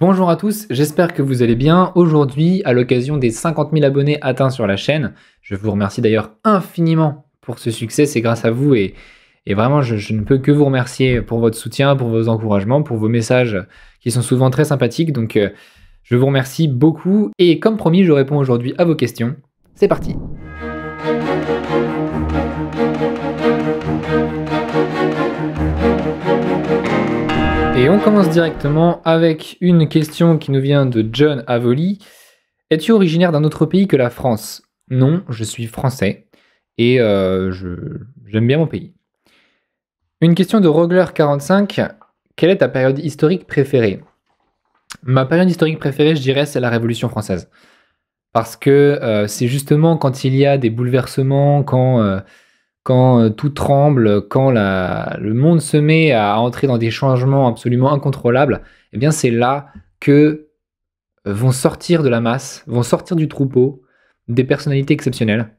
Bonjour à tous, j'espère que vous allez bien. Aujourd'hui, à l'occasion des 50 000 abonnés atteints sur la chaîne, je vous remercie d'ailleurs infiniment pour ce succès, c'est grâce à vous et, vraiment je, ne peux que vous remercier pour votre soutien, pour vos encouragements, pour vos messages qui sont souvent très sympathiques. Donc euh, je vous remercie beaucoup et comme promis, je réponds aujourd'hui à vos questions. C'est parti Et on commence directement avec une question qui nous vient de John Avoli. Es-tu originaire d'un autre pays que la France Non, je suis français et euh, j'aime bien mon pays. Une question de Rogler45. Quelle est ta période historique préférée Ma période historique préférée, je dirais, c'est la Révolution française. Parce que euh, c'est justement quand il y a des bouleversements, quand euh, quand euh, tout tremble, quand le monde se met à entrer dans des changements absolument incontrôlables, eh bien c'est là que vont sortir de la masse, vont sortir du troupeau des personnalités exceptionnelles,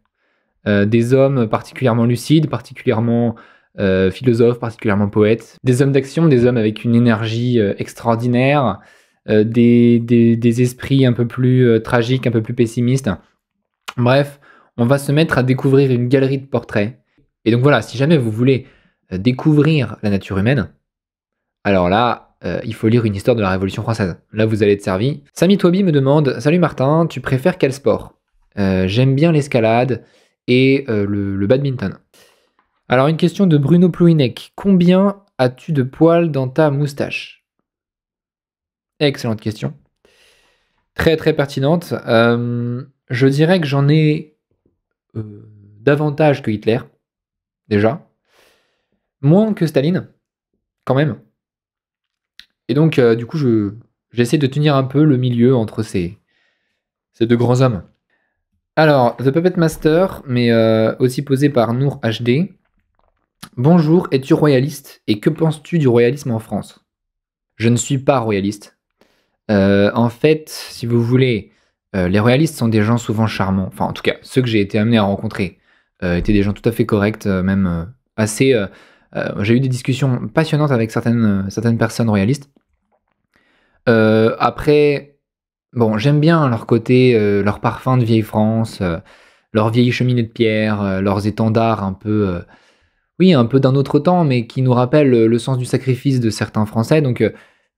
euh, des hommes particulièrement lucides, particulièrement euh, philosophes, particulièrement poètes, des hommes d'action, des hommes avec une énergie extraordinaire, des, des, esprits un peu plus tragiques, un peu plus pessimistes. Bref, on va se mettre à découvrir une galerie de portraits et donc voilà, si jamais vous voulez euh, découvrir la nature humaine, alors là, euh, il faut lire une histoire de la Révolution française. Là, vous allez être servi. Samy Toby me demande Salut Martin, tu préfères quel sport euh, J'aime bien l'escalade et le, le, badminton. Alors, une question de Bruno Plouinec Combien as-tu de poils dans ta moustache Excellente question. Très très pertinente. je dirais que j'en ai davantage que Hitler déjà. Moins que Staline, quand même. Et donc, euh, du coup, je, j'essaie de tenir un peu le milieu entre ces, ces deux grands hommes. Alors, The Puppet Master, mais euh, aussi posé par Nour HD. Bonjour, es-tu royaliste Et que penses-tu du royalisme en France Je ne suis pas royaliste. Euh, en fait, si vous voulez, les royalistes sont des gens souvent charmants. Enfin, en tout cas, ceux que j'ai été amené à rencontrer. Euh, étaient des gens tout à fait corrects, euh, même euh, assez. J'ai eu des discussions passionnantes avec certaines, certaines personnes royalistes. après, bon, j'aime bien leur côté, leur parfum de vieille France, leurs vieilles cheminées de pierre, leurs étendards un peu oui, un peu d'un autre temps, mais qui nous rappellent le sens du sacrifice de certains Français. Donc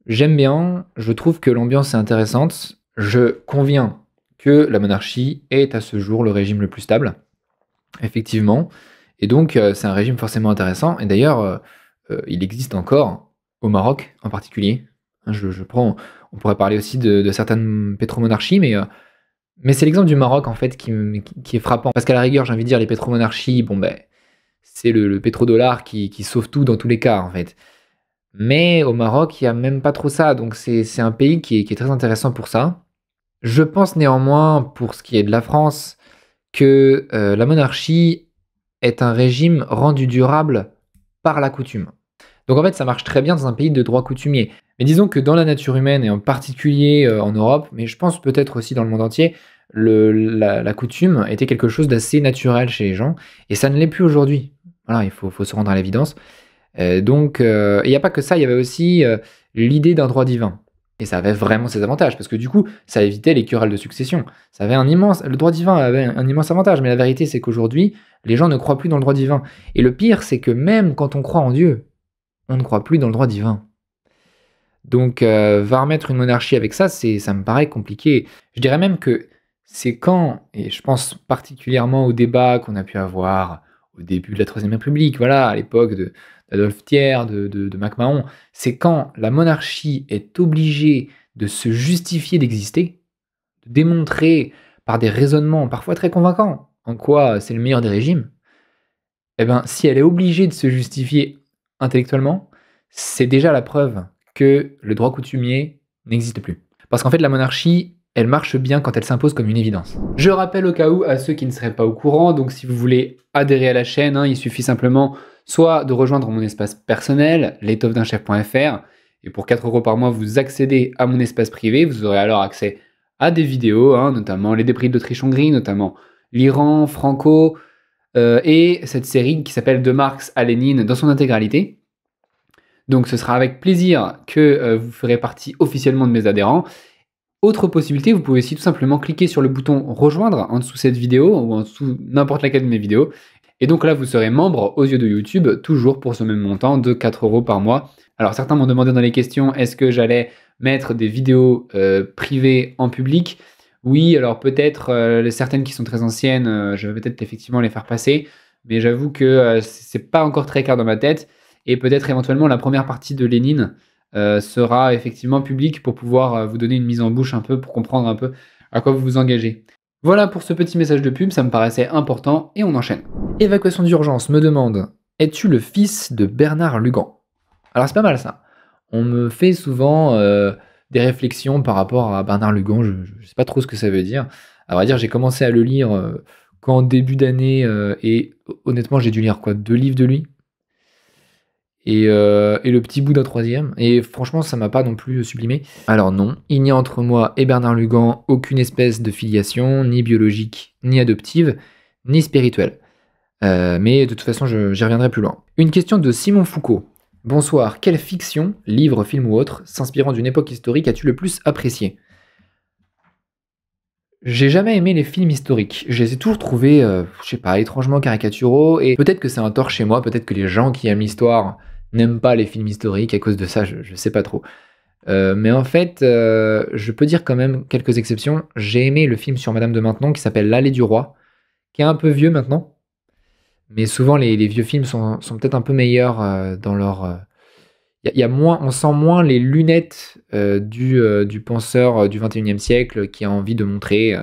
j'aime bien, je trouve que l'ambiance est intéressante. Je conviens que la monarchie est à ce jour le régime le plus stable. Effectivement. Et donc, euh, c'est un régime forcément intéressant. Et d'ailleurs, euh, euh, il existe encore au Maroc en particulier. Hein, je, prends, on pourrait parler aussi de, certaines pétromonarchies, mais, mais c'est l'exemple du Maroc en fait qui, est frappant. Parce qu'à la rigueur, j'ai envie de dire, les pétromonarchies, bon ben, c'est le, pétrodollar qui, sauve tout dans tous les cas en fait. Mais au Maroc, il n'y a même pas trop ça. Donc, c'est un pays qui est très intéressant pour ça. Je pense néanmoins, pour ce qui est de la France, que euh, la monarchie est un régime rendu durable par la coutume. Donc en fait, ça marche très bien dans un pays de droit coutumier. Mais disons que dans la nature humaine, et en particulier euh, en Europe, mais je pense peut-être aussi dans le monde entier, la, coutume était quelque chose d'assez naturel chez les gens, et ça ne l'est plus aujourd'hui. Voilà, il faut, se rendre à l'évidence. Euh, donc, il n'y a pas que ça, il y avait aussi l'idée d'un droit divin. Et ça avait vraiment ses avantages, parce que du coup, ça évitait les querelles de succession. Ça avait un immense, le droit divin avait un immense avantage, mais la vérité, c'est qu'aujourd'hui, les gens ne croient plus dans le droit divin. Et le pire, c'est que même quand on croit en Dieu, on ne croit plus dans le droit divin. Donc, euh, va remettre une monarchie avec ça, c'est, ça me paraît compliqué. Je dirais même que c'est quand, et je pense particulièrement au débat qu'on a pu avoir au début de la Troisième République, voilà, à l'époque d'Adolphe Thiers, de, de, Mac c'est quand la monarchie est obligée de se justifier d'exister, de démontrer par des raisonnements parfois très convaincants en quoi c'est le meilleur des régimes, et eh bien, si elle est obligée de se justifier intellectuellement, c'est déjà la preuve que le droit coutumier n'existe plus. Parce qu'en fait, la monarchie, elle marche bien quand elle s'impose comme une évidence. Je rappelle au cas où à ceux qui ne seraient pas au courant, donc si vous voulez adhérer à la chaîne, hein, il suffit simplement soit de rejoindre mon espace personnel, chef.fr, et pour 4 euros par mois, vous accédez à mon espace privé, vous aurez alors accès à des vidéos, hein, notamment les débris d'Autriche-Hongrie, notamment l'Iran, Franco, euh, et cette série qui s'appelle De Marx à Lénine dans son intégralité. Donc ce sera avec plaisir que euh, vous ferez partie officiellement de mes adhérents autre possibilité, vous pouvez aussi tout simplement cliquer sur le bouton rejoindre en dessous de cette vidéo ou en dessous n'importe laquelle de mes vidéos. Et donc là, vous serez membre aux yeux de YouTube, toujours pour ce même montant de 4 euros par mois. Alors certains m'ont demandé dans les questions, est-ce que j'allais mettre des vidéos euh, privées en public Oui, alors peut-être euh, certaines qui sont très anciennes, euh, je vais peut-être effectivement les faire passer, mais j'avoue que c'est pas encore très clair dans ma tête. Et peut-être éventuellement la première partie de Lénine, euh, sera effectivement public pour pouvoir euh, vous donner une mise en bouche un peu, pour comprendre un peu à quoi vous vous engagez. Voilà pour ce petit message de pub, ça me paraissait important et on enchaîne. Évacuation d'urgence me demande Es-tu le fils de Bernard Lugan Alors c'est pas mal ça. On me fait souvent euh, des réflexions par rapport à Bernard Lugan, je, sais pas trop ce que ça veut dire. À vrai dire, j'ai commencé à le lire quand début d'année et honnêtement, j'ai dû lire quoi Deux livres de lui euh, et, le petit bout d'un troisième. Et franchement, ça m'a pas non plus sublimé. Alors non, il n'y a entre moi et Bernard Lugan aucune espèce de filiation, ni biologique, ni adoptive, ni spirituelle. Euh, mais de toute façon, j'y reviendrai plus loin. Une question de Simon Foucault. Bonsoir, quelle fiction, livre, film ou autre, s'inspirant d'une époque historique, as-tu le plus apprécié j'ai jamais aimé les films historiques. Je les ai toujours trouvés, euh, je sais pas, étrangement caricaturaux. Et peut-être que c'est un tort chez moi, peut-être que les gens qui aiment l'histoire n'aime pas les films historiques à cause de ça, je, sais pas trop. Euh, mais en fait, euh, je peux dire quand même quelques exceptions. J'ai aimé le film sur Madame de Maintenon qui s'appelle L'Allée du Roi, qui est un peu vieux maintenant. Mais souvent, les, vieux films sont, peut-être un peu meilleurs euh, dans leur. Il moins, on sent moins les lunettes du, du, penseur du 21e siècle qui a envie de montrer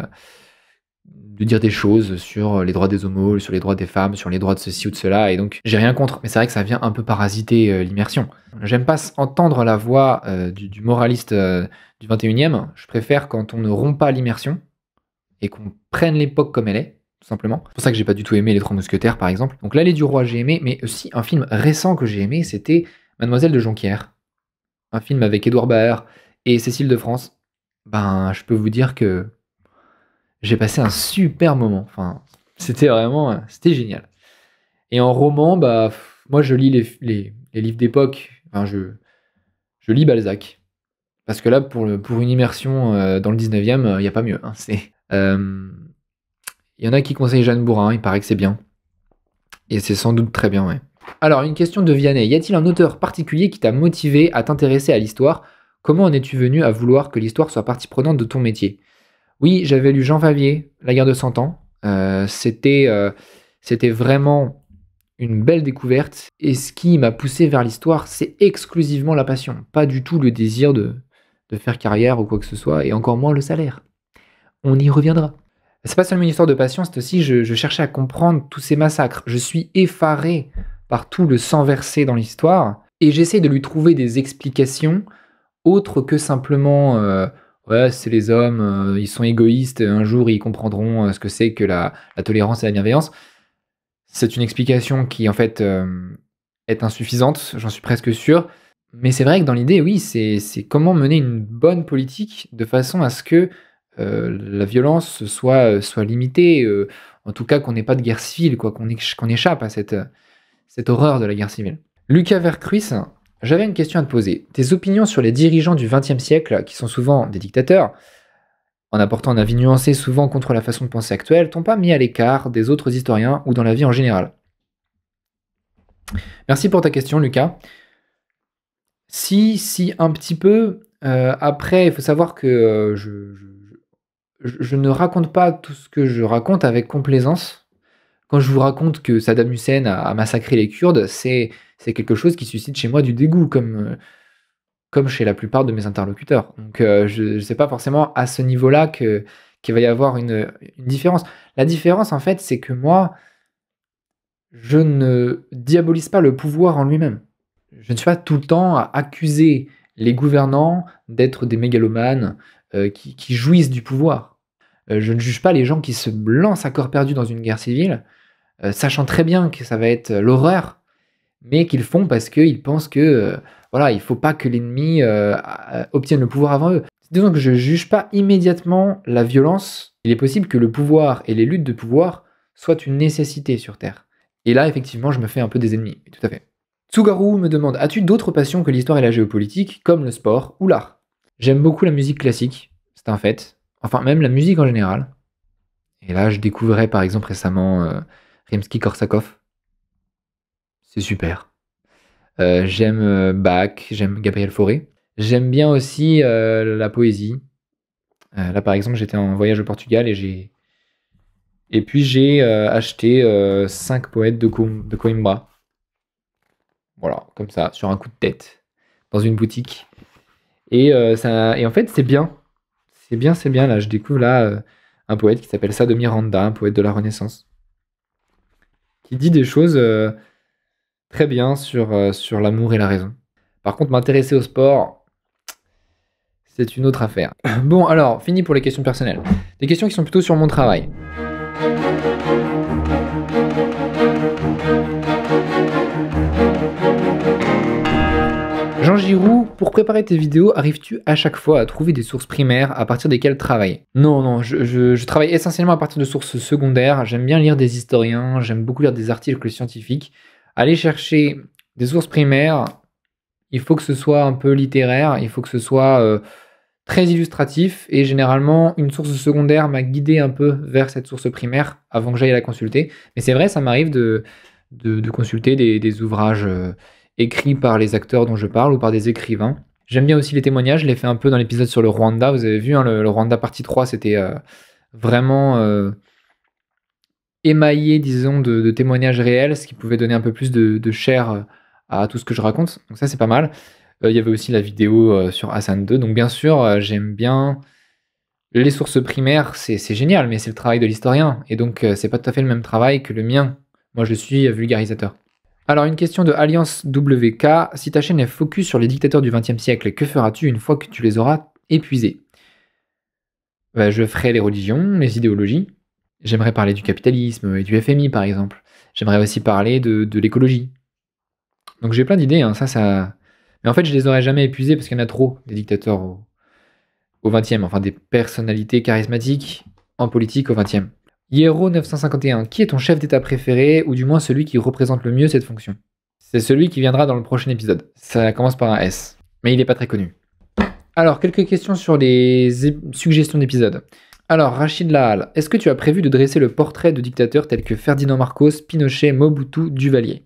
de dire des choses sur euh, les droits des homos, sur les droits des femmes, sur les droits de ceci ou de cela, et donc j'ai rien contre, mais c'est vrai que ça vient un peu parasiter euh, l'immersion. J'aime pas entendre la voix euh, du, moraliste du 21e, je préfère quand on ne rompt pas l'immersion et qu'on prenne l'époque comme elle est, tout simplement. C'est pour ça que j'ai pas du tout aimé Les Trois Mousquetaires, par exemple. Donc L'Allée du Roi, j'ai aimé, mais aussi un film récent que j'ai aimé, c'était Mademoiselle de Jonquière, un film avec Édouard Baer et Cécile de France. Ben, je peux vous dire que j'ai passé un super moment. Enfin, c'était vraiment, c'était génial. Et en roman, bah, moi, je lis les, livres d'époque. Enfin, je, je lis Balzac. Parce que là, pour, une immersion euh, dans le 19e, il n'y a pas mieux. Il hein, euh, y en a qui conseillent Jeanne Bourrin, il paraît que c'est bien. Et c'est sans doute très bien, ouais. Alors, une question de Vianney. Y a-t-il un auteur particulier qui t'a motivé à t'intéresser à l'histoire Comment en es-tu venu à vouloir que l'histoire soit partie prenante de ton métier oui, j'avais lu Jean Vavier, La guerre de 100 ans. Euh, euh, c'était, vraiment une belle découverte. Et ce qui m'a poussé vers l'histoire, c'est exclusivement la passion, pas du tout le désir de, faire carrière ou quoi que ce soit, et encore moins le salaire. On y reviendra. C'est pas seulement une histoire de passion, c'est aussi je, cherchais à comprendre tous ces massacres. Je suis effaré par tout le sang versé dans l'histoire, et j'essaie de lui trouver des explications autres que simplement euh, ouais, c'est les hommes, euh, ils sont égoïstes, un jour ils comprendront euh, ce que c'est que la, tolérance et la bienveillance. C'est une explication qui en fait euh, est insuffisante, j'en suis presque sûr. Mais c'est vrai que dans l'idée, oui, c'est comment mener une bonne politique de façon à ce que la violence soit, limitée, en tout cas qu'on n'ait pas de guerre civile, quoi, qu'on échappe à cette, cette horreur de la guerre civile. Lucas Vercruis, j'avais une question à te poser. Tes opinions sur les dirigeants du XXe siècle, qui sont souvent des dictateurs, en apportant un avis nuancé souvent contre la façon de penser actuelle, t'ont pas mis à l'écart des autres historiens ou dans la vie en général Merci pour ta question, Lucas. Si, si, un petit peu. Euh, après, il faut savoir que euh, je ne raconte pas tout ce que je raconte avec complaisance. Quand je vous raconte que Saddam Hussein a, massacré les Kurdes, c'est quelque chose qui suscite chez moi du dégoût, comme, euh, comme chez la plupart de mes interlocuteurs. Donc euh, je ne sais pas forcément à ce niveau-là qu'il va y avoir une, différence. La différence, en fait, c'est que moi, je ne diabolise pas le pouvoir en lui-même. Je ne suis pas tout le temps à accuser les gouvernants d'être des mégalomanes euh, qui jouissent du pouvoir euh, je ne juge pas les gens qui se lancent à corps perdu dans une guerre civile, euh, sachant très bien que ça va être euh, l'horreur, mais qu'ils font parce qu'ils pensent que voilà, il faut pas que l'ennemi obtienne le pouvoir avant eux. Disons que je ne juge pas immédiatement la violence. Il est possible que le pouvoir et les luttes de pouvoir soient une nécessité sur Terre. Et là, effectivement, je me fais un peu des ennemis, tout à fait. Tsugaru me demande As-tu d'autres passions que l'histoire et la géopolitique, comme le sport ou l'art J'aime beaucoup la musique classique, c'est un fait enfin même la musique en général. Et là, je découvrais par exemple récemment euh, Rimsky-Korsakov. C'est super. Euh, j'aime euh, Bach, j'aime Gabriel Fauré. J'aime bien aussi la poésie. là, par exemple, j'étais en voyage au Portugal et j'ai. Et puis j'ai acheté cinq poètes de, de Coimbra. Voilà, comme ça, sur un coup de tête, dans une boutique. Et, ça... et en fait, c'est bien c'est bien, c'est bien. Là, je découvre là euh, un poète qui s'appelle Sado Miranda, un poète de la Renaissance, qui dit des choses euh, très bien sur, euh, sur l'amour et la raison. Par contre, m'intéresser au sport, c'est une autre affaire. Bon, alors, fini pour les questions personnelles. Des questions qui sont plutôt sur mon travail. pour préparer tes vidéos, arrives-tu à chaque fois à trouver des sources primaires à partir desquelles travailler Non, non, je, travaille essentiellement à partir de sources secondaires. J'aime bien lire des historiens, j'aime beaucoup lire des articles scientifiques. Aller chercher des sources primaires, il faut que ce soit un peu littéraire, il faut que ce soit euh, très illustratif, et généralement, une source secondaire m'a guidé un peu vers cette source primaire avant que j'aille la consulter. Mais c'est vrai, ça m'arrive de, consulter des, ouvrages. Euh, écrits par les acteurs dont je parle ou par des écrivains. J'aime bien aussi les témoignages, je l'ai fait un peu dans l'épisode sur le Rwanda, vous avez vu, hein, le, Rwanda partie 3, c'était euh, vraiment euh, émaillé, disons, de, témoignages réels, ce qui pouvait donner un peu plus de, chair euh, à tout ce que je raconte, donc ça c'est pas mal. Il y avait aussi la vidéo sur Hassan 2, donc bien sûr, j'aime bien les sources primaires, c'est génial, mais c'est le travail de l'historien, et donc c'est pas tout à fait le même travail que le mien. Moi je suis vulgarisateur. Alors une question de Alliance WK, si ta chaîne est focus sur les dictateurs du XXe siècle, que feras-tu une fois que tu les auras épuisés ben, Je ferai les religions, les idéologies. J'aimerais parler du capitalisme et du FMI par exemple. J'aimerais aussi parler de, l'écologie. Donc j'ai plein d'idées, hein, ça, ça... Mais en fait je les aurais jamais épuisés parce qu'il y en a trop des dictateurs au, au XXe, enfin des personnalités charismatiques en politique au XXe. Hiero 951, qui est ton chef d'État préféré, ou du moins celui qui représente le mieux cette fonction C'est celui qui viendra dans le prochain épisode. Ça commence par un S, mais il n'est pas très connu. Alors, quelques questions sur les suggestions d'épisodes. Alors, Rachid Lahal, est-ce que tu as prévu de dresser le portrait de dictateurs tels que Ferdinand Marcos, Pinochet, Mobutu, Duvalier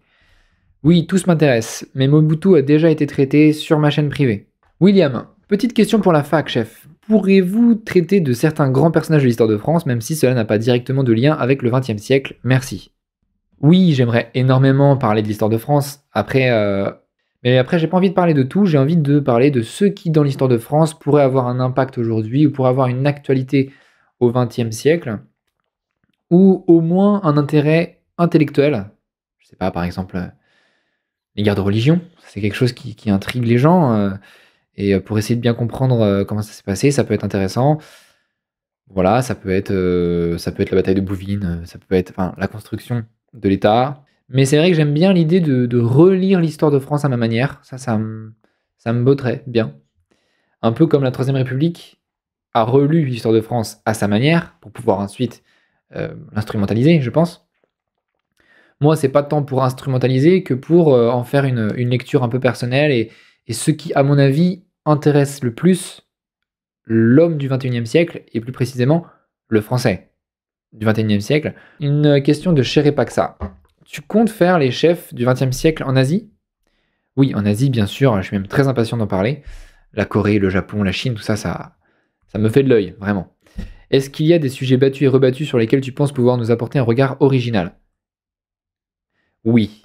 Oui, tous m'intéressent, mais Mobutu a déjà été traité sur ma chaîne privée. William, petite question pour la fac, chef pourrez-vous traiter de certains grands personnages de l'histoire de France, même si cela n'a pas directement de lien avec le XXe siècle Merci. Oui, j'aimerais énormément parler de l'histoire de France. Après, euh, mais après, j'ai pas envie de parler de tout. J'ai envie de parler de ceux qui, dans l'histoire de France, pourraient avoir un impact aujourd'hui ou pourraient avoir une actualité au XXe siècle ou au moins un intérêt intellectuel. Je sais pas, par exemple, euh, les guerres de religion. C'est quelque chose qui, intrigue les gens. Euh. Et euh, pour essayer de bien comprendre euh, comment ça s'est passé, ça peut être intéressant. Voilà, ça peut être, euh, ça peut être la bataille de Bouvines, ça peut être enfin, la construction de l'État. Mais c'est vrai que j'aime bien l'idée de, de, relire l'histoire de France à ma manière. Ça, ça me, ça me botterait bien. Un peu comme la Troisième République a relu l'histoire de France à sa manière pour pouvoir ensuite l'instrumentaliser, je pense. Moi, c'est pas tant pour instrumentaliser que pour en faire une, une, lecture un peu personnelle et, et ce qui, à mon avis, intéresse le plus l'homme du 21e siècle, et plus précisément le français du 21e siècle. Une question de ça. Tu comptes faire les chefs du 20e siècle en Asie Oui, en Asie, bien sûr, je suis même très impatient d'en parler. La Corée, le Japon, la Chine, tout ça, ça, ça me fait de l'œil, vraiment. Est-ce qu'il y a des sujets battus et rebattus sur lesquels tu penses pouvoir nous apporter un regard original Oui.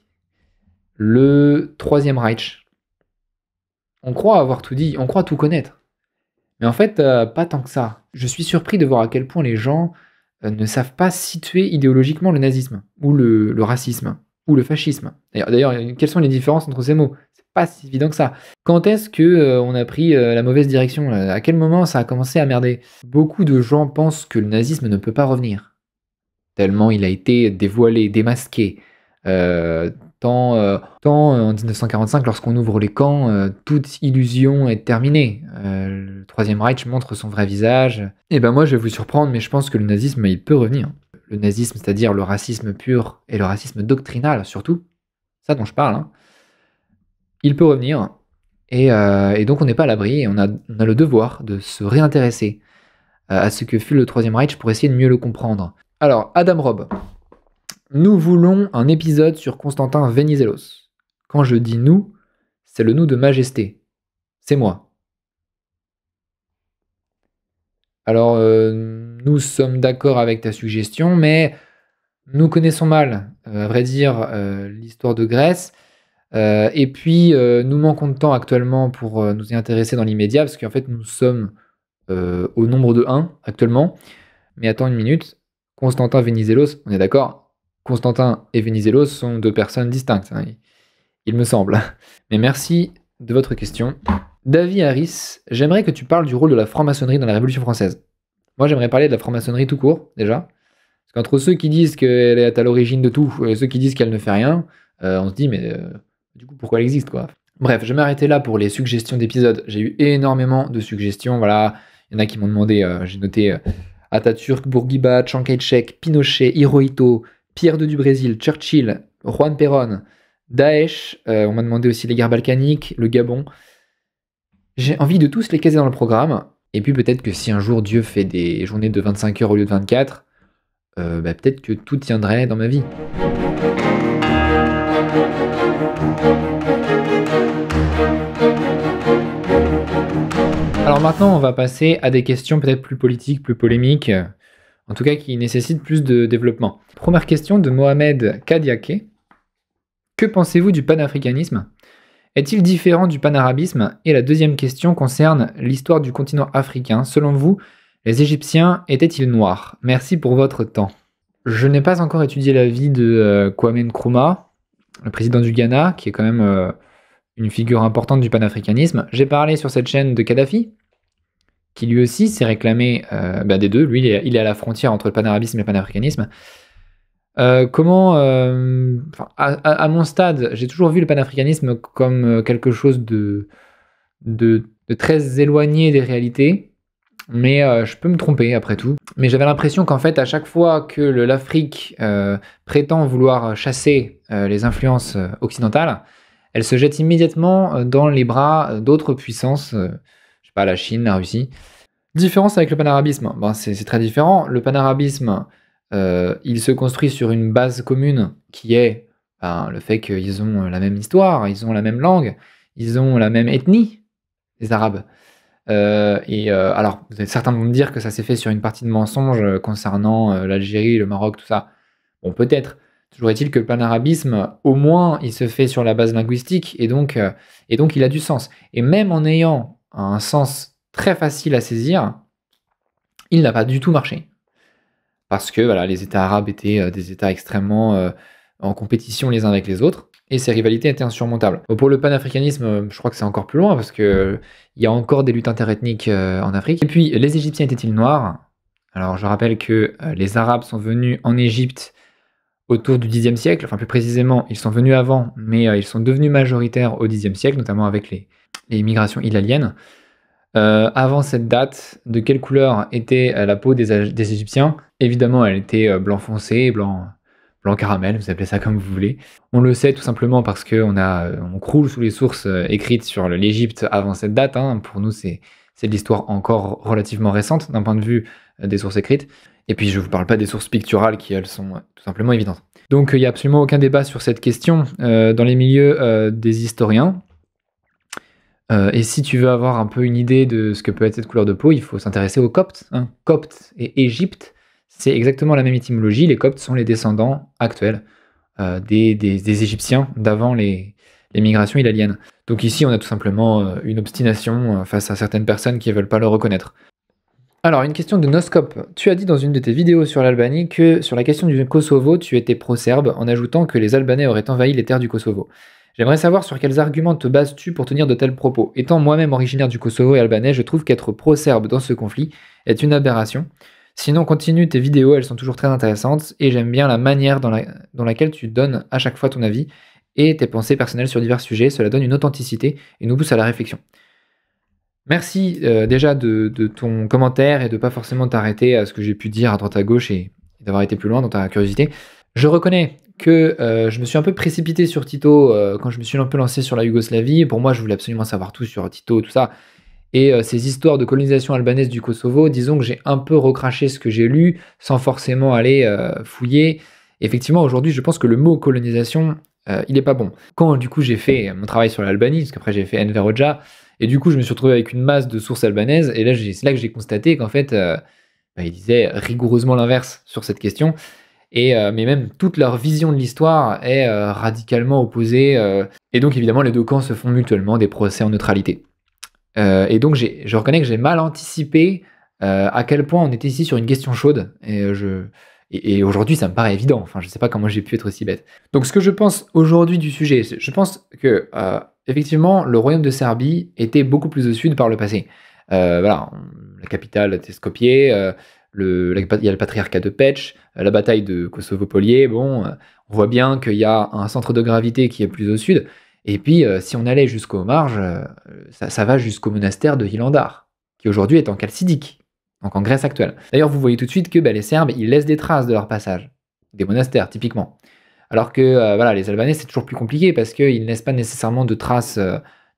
Le Troisième Reich, on croit avoir tout dit, on croit tout connaître. Mais en fait, euh, pas tant que ça. Je suis surpris de voir à quel point les gens euh, ne savent pas situer idéologiquement le nazisme, ou le, racisme, ou le fascisme. D'ailleurs, quelles sont les différences entre ces mots C'est pas si évident que ça. Quand est-ce que euh, on a pris la mauvaise direction À quel moment ça a commencé à merder Beaucoup de gens pensent que le nazisme ne peut pas revenir. Tellement il a été dévoilé, démasqué, Tant, euh, euh, en 1945, lorsqu'on ouvre les camps, euh, toute illusion est terminée. le Troisième Reich montre son vrai visage. Et eh ben moi, je vais vous surprendre, mais je pense que le nazisme, il peut revenir. Le nazisme, c'est-à-dire le racisme pur et le racisme doctrinal, surtout, ça dont je parle, hein. il peut revenir. Et, donc, on n'est pas à l'abri et on a, on a, le devoir de se réintéresser à ce que fut le Troisième Reich pour essayer de mieux le comprendre. Alors, Adam Robb, nous voulons un épisode sur Constantin Venizelos. Quand je dis nous, c'est le nous de majesté. C'est moi. Alors, euh, nous sommes d'accord avec ta suggestion, mais nous connaissons mal, euh, à vrai dire, euh, l'histoire de Grèce. et puis, nous manquons de temps actuellement pour nous y intéresser dans l'immédiat, parce qu'en fait, nous sommes au nombre de 1 actuellement. Mais attends une minute, Constantin Venizelos, on est d'accord, Constantin et Venizelos sont deux personnes distinctes, hein, il me semble. Mais merci de votre question. David Harris, j'aimerais que tu parles du rôle de la franc-maçonnerie dans la Révolution française. Moi, j'aimerais parler de la franc-maçonnerie tout court, déjà. Parce qu'entre ceux qui disent qu'elle est à l'origine de tout et ceux qui disent qu'elle ne fait rien, euh, on se dit, mais euh, du coup, pourquoi elle existe, quoi Bref, je vais m'arrêter là pour les suggestions d'épisodes. J'ai eu énormément de suggestions, voilà. Il y en a qui m'ont demandé, euh, j'ai noté Atatürk, Bourguiba, Kai-shek, Pinochet, Hirohito, Pierre de du Brésil, Churchill, Juan Perón, Daesh, euh, on m'a demandé aussi les guerres balkaniques, le Gabon. J'ai envie de tous les caser dans le programme. Et puis peut-être que si un jour Dieu fait des journées de 25 heures au lieu de 24, euh, bah, peut-être que tout tiendrait dans ma vie. Alors maintenant, on va passer à des questions peut-être plus politiques, plus polémiques en tout cas qui nécessite plus de développement. Première question de Mohamed Kadiake. Que pensez-vous du panafricanisme Est-il différent du panarabisme Et la deuxième question concerne l'histoire du continent africain. Selon vous, les Égyptiens étaient-ils noirs Merci pour votre temps. Je n'ai pas encore étudié la vie de euh, Kwame Nkrumah, le président du Ghana, qui est quand même euh, une figure importante du panafricanisme. J'ai parlé sur cette chaîne de Kadhafi, qui lui aussi s'est réclamé euh, bah, des deux. Lui, il est, à la frontière entre le panarabisme et le panafricanisme. Euh, comment, euh, à, mon stade, j'ai toujours vu le panafricanisme comme quelque chose de, de très éloigné des réalités, mais je peux me tromper après tout. Mais j'avais l'impression qu'en fait, à chaque fois que l'Afrique prétend vouloir chasser les influences occidentales, elle se jette immédiatement dans les bras d'autres puissances pas, la Chine, la Russie. Différence avec le panarabisme, c'est très différent. Le panarabisme, euh, il se construit sur une base commune qui est ben, le fait qu'ils ont la même histoire, ils ont la même langue, ils ont la même ethnie, les Arabes. Euh, et euh, alors, certains vont me dire que ça s'est fait sur une partie de mensonge concernant l'Algérie, le Maroc, tout ça. Bon, peut-être. Toujours est-il que le panarabisme, au moins, il se fait sur la base linguistique et donc, et donc il a du sens. Et même en ayant un sens très facile à saisir, il n'a pas du tout marché. Parce que voilà, les États arabes étaient euh, des États extrêmement euh, en compétition les uns avec les autres, et ces rivalités étaient insurmontables. Pour le panafricanisme, euh, je crois que c'est encore plus loin, parce qu'il y a encore des luttes interethniques en Afrique. Et puis, les Égyptiens étaient-ils noirs Alors, je rappelle que les Arabes sont venus en Égypte autour du Xe siècle, enfin plus précisément, ils sont venus avant, mais ils sont devenus majoritaires au Xe siècle, notamment avec les, les migrations ilaliennes. Euh, avant cette date, de quelle couleur était euh, la peau des, des Égyptiens Évidemment, elle était euh, blanc foncé, blanc, blanc caramel, vous appelez ça comme vous voulez. On le sait tout simplement parce qu'on on croule sous les sources écrites sur l'Égypte avant cette date. Hein. Pour nous, c'est de l'histoire encore relativement récente d'un point de vue des sources écrites. Et puis, je ne vous parle pas des sources picturales qui, elles, sont tout simplement évidentes. Donc, il n'y a absolument aucun débat sur cette question dans les milieux des historiens. Euh, et si tu veux avoir un peu une idée de ce que peut être cette couleur de peau, il faut s'intéresser aux Coptes. Ah. Coptes et Égypte, c'est exactement la même étymologie. Les Coptes sont les descendants actuels euh, des, Égyptiens d'avant les, migrations italiennes. Donc ici, on a tout simplement euh, une obstination face à certaines personnes qui ne veulent pas le reconnaître. Alors, une question de Noscope. Tu as dit dans une de tes vidéos sur l'Albanie que sur la question du Kosovo, tu étais pro-serbe en ajoutant que les Albanais auraient envahi les terres du Kosovo. J'aimerais savoir sur quels arguments te bases-tu pour tenir de tels propos. Étant moi-même originaire du Kosovo et albanais, je trouve qu'être pro-serbe dans ce conflit est une aberration. Sinon, continue tes vidéos, elles sont toujours très intéressantes et j'aime bien la manière dans, laquelle tu donnes à chaque fois ton avis et tes pensées personnelles sur divers sujets. Cela donne une authenticité et nous pousse à la réflexion. Merci euh, déjà de, ton commentaire et de ne pas forcément t'arrêter à ce que j'ai pu dire à droite à gauche et d'avoir été plus loin dans ta curiosité. Je reconnais que euh, je me suis un peu précipité sur Tito euh, quand je me suis un peu lancé sur la Yougoslavie. Pour moi, je voulais absolument savoir tout sur Tito, tout ça. Et euh, ces histoires de colonisation albanaise du Kosovo, disons que j'ai un peu recraché ce que j'ai lu sans forcément aller fouiller. Effectivement, aujourd'hui, je pense que le mot colonisation, il n'est pas bon. Quand du coup j'ai fait mon travail sur l'Albanie, parce qu'après j'ai fait Enver Hoxha, et du coup je me suis retrouvé avec une masse de sources albanaises, et là c'est là que j'ai constaté qu'en fait, bah, il disait rigoureusement l'inverse sur cette question. Et, euh, mais même toute leur vision de l'histoire est euh, radicalement opposée. Euh, et donc évidemment, les deux camps se font mutuellement des procès en neutralité. et donc je reconnais que j'ai mal anticipé à quel point on était ici sur une question chaude. Et, je, et, aujourd'hui, ça me paraît évident. Enfin, je ne sais pas comment j'ai pu être aussi bête. Donc ce que je pense aujourd'hui du sujet, je pense que effectivement, le royaume de Serbie était beaucoup plus au sud par le passé. voilà, la capitale était scopiée, le, il y a le patriarcat de Pech, la bataille de Kosovo-Polié. Bon, euh, on voit bien qu'il y a un centre de gravité qui est plus au sud. Et puis, euh, si on allait jusqu'aux marges, euh, ça, va jusqu'au monastère de Hilandar, qui aujourd'hui est en Chalcidique, donc en Grèce actuelle. D'ailleurs, vous voyez tout de suite que ben, les Serbes, ils laissent des traces de leur passage, des monastères typiquement. Alors que voilà, les Albanais, c'est toujours plus compliqué parce qu'ils ne laissent pas nécessairement de traces,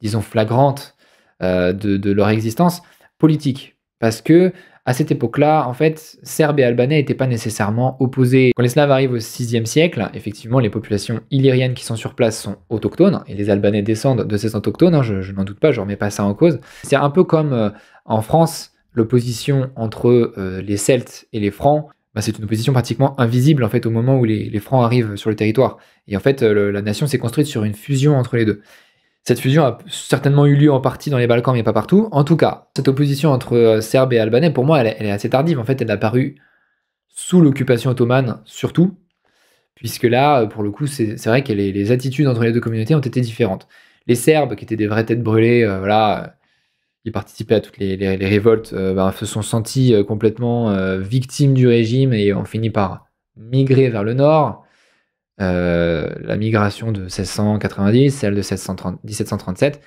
disons, flagrantes de, de, leur existence politique. Parce que à cette époque-là, en fait, Serbes et Albanais n'étaient pas nécessairement opposés. Quand les Slaves arrivent au VIe siècle, effectivement, les populations illyriennes qui sont sur place sont autochtones, et les Albanais descendent de ces autochtones, hein, je, n'en doute pas, je ne remets pas ça en cause. C'est un peu comme euh, en France, l'opposition entre euh, les Celtes et les Francs, bah, c'est une opposition pratiquement invisible en fait au moment où les, Francs arrivent sur le territoire. Et en fait, euh, la nation s'est construite sur une fusion entre les deux. Cette fusion a certainement eu lieu en partie dans les Balkans, mais pas partout. En tout cas, cette opposition entre euh, Serbes et Albanais, pour moi, elle, est assez tardive. En fait, elle a paru sous l'occupation ottomane, surtout, puisque là, euh, pour le coup, c'est vrai que les, attitudes entre les deux communautés ont été différentes. Les Serbes, qui étaient des vraies têtes brûlées, euh, participaient à toutes les, révoltes, ben, se sont sentis complètement victimes du régime et ont fini par migrer vers le nord. Euh, la migration de 1690, celle de 1737.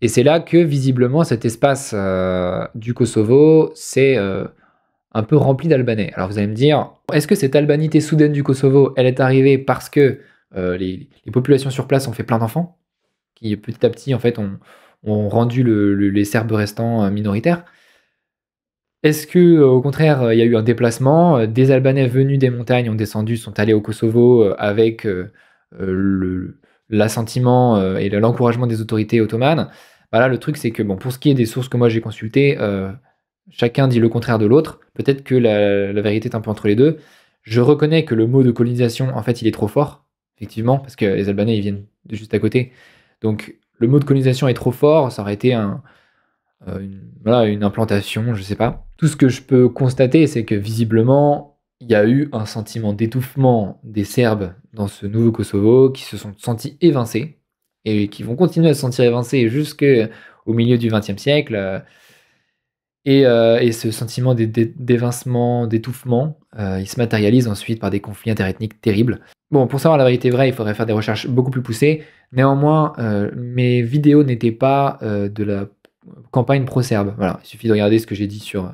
Et c'est là que, visiblement, cet espace euh, du Kosovo s'est euh, un peu rempli d'Albanais. Alors vous allez me dire, est-ce que cette albanité soudaine du Kosovo, elle est arrivée parce que les, populations sur place ont fait plein d'enfants, qui petit à petit, en fait, ont, rendu les Serbes restants minoritaires est-ce que, euh, au contraire, euh, il y a eu un déplacement euh, Des Albanais venus des montagnes ont descendu, sont allés au Kosovo avec l'assentiment et l'encouragement des autorités ottomanes. Bah le truc, c'est que bon, pour ce qui est des sources que moi j'ai consultées, chacun dit le contraire de l'autre. Peut-être que la, la, vérité est un peu entre les deux. Je reconnais que le mot de colonisation, en fait, il est trop fort, effectivement, parce que les Albanais, ils viennent de juste à côté. Donc, le mot de colonisation est trop fort. Ça aurait été un, euh, une, voilà, une implantation, je sais pas. Tout ce que je peux constater, c'est que visiblement, il y a eu un sentiment d'étouffement des Serbes dans ce nouveau Kosovo qui se sont sentis évincés et qui vont continuer à se sentir évincés jusqu'au milieu du XXe siècle. Euh, euh, et, ce sentiment d'évincement, d'étouffement, il se matérialise ensuite par des conflits interethniques terribles. Bon, pour savoir la vérité vraie, il faudrait faire des recherches beaucoup plus poussées. Néanmoins, mes vidéos n'étaient pas de la campagne pro-serbe. Voilà, il suffit de regarder ce que j'ai dit sur,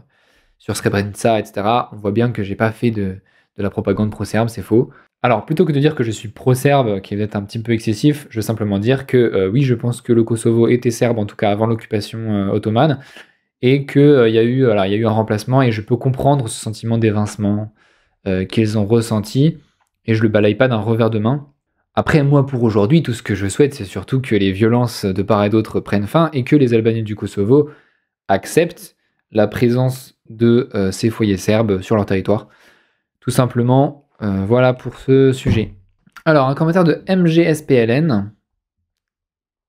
sur Srebrenica, etc. On voit bien que j'ai pas fait de, la propagande pro-serbe, c'est faux. Alors, plutôt que de dire que je suis pro-serbe, qui est peut-être un petit peu excessif, je veux simplement dire que euh, oui, je pense que le Kosovo était serbe, en tout cas avant l'occupation euh, ottomane, et qu'il euh, il y, a eu, voilà, y a eu un remplacement, et je peux comprendre ce sentiment d'évincement qu'ils ont ressenti, et je le balaye pas d'un revers de main. Après, moi, pour aujourd'hui, tout ce que je souhaite, c'est surtout que les violences de part et d'autre prennent fin et que les Albanais du Kosovo acceptent la présence de euh, ces foyers serbes sur leur territoire. Tout simplement, euh, voilà pour ce sujet. Alors, un commentaire de MGSPLN.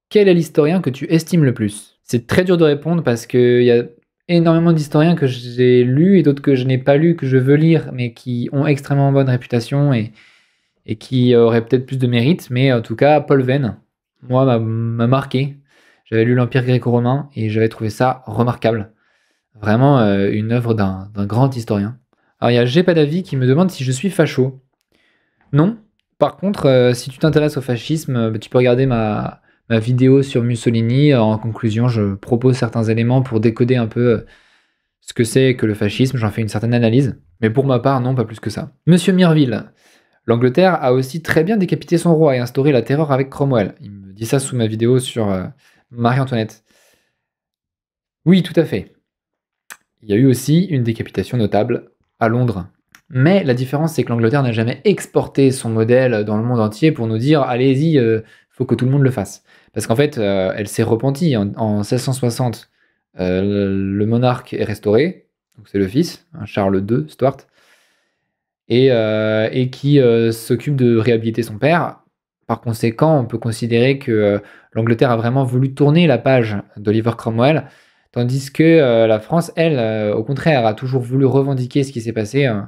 Quel est l'historien que tu estimes le plus C'est très dur de répondre parce qu'il y a énormément d'historiens que j'ai lus et d'autres que je n'ai pas lus, que je veux lire, mais qui ont extrêmement bonne réputation et et qui euh, aurait peut-être plus de mérite, mais en tout cas, Paul Venn, moi, m'a marqué. J'avais lu L'Empire gréco-romain et j'avais trouvé ça remarquable. Vraiment euh, une œuvre d'un grand historien. Alors il y a pas d'avis qui me demande si je suis facho. Non. Par contre, euh, si tu t'intéresses au fascisme, bah, tu peux regarder ma, vidéo sur Mussolini. en conclusion, je propose certains éléments pour décoder un peu ce que c'est que le fascisme. J'en fais une certaine analyse. Mais pour ma part, non, pas plus que ça. Monsieur Mirville, L'Angleterre a aussi très bien décapité son roi et instauré la terreur avec Cromwell. Il me dit ça sous ma vidéo sur euh, Marie-Antoinette. Oui, tout à fait. Il y a eu aussi une décapitation notable à Londres. Mais la différence, c'est que l'Angleterre n'a jamais exporté son modèle dans le monde entier pour nous dire allez-y, euh, faut que tout le monde le fasse. Parce qu'en fait, euh, elle s'est repentie. En, 1660, le monarque est restauré, c'est le fils, hein, Charles II, Stuart et, euh, et qui euh, s'occupe de réhabiliter son père. Par conséquent, on peut considérer que euh, l'Angleterre a vraiment voulu tourner la page d'Oliver Cromwell, tandis que la France, elle, au contraire, a toujours voulu revendiquer ce qui s'est passé en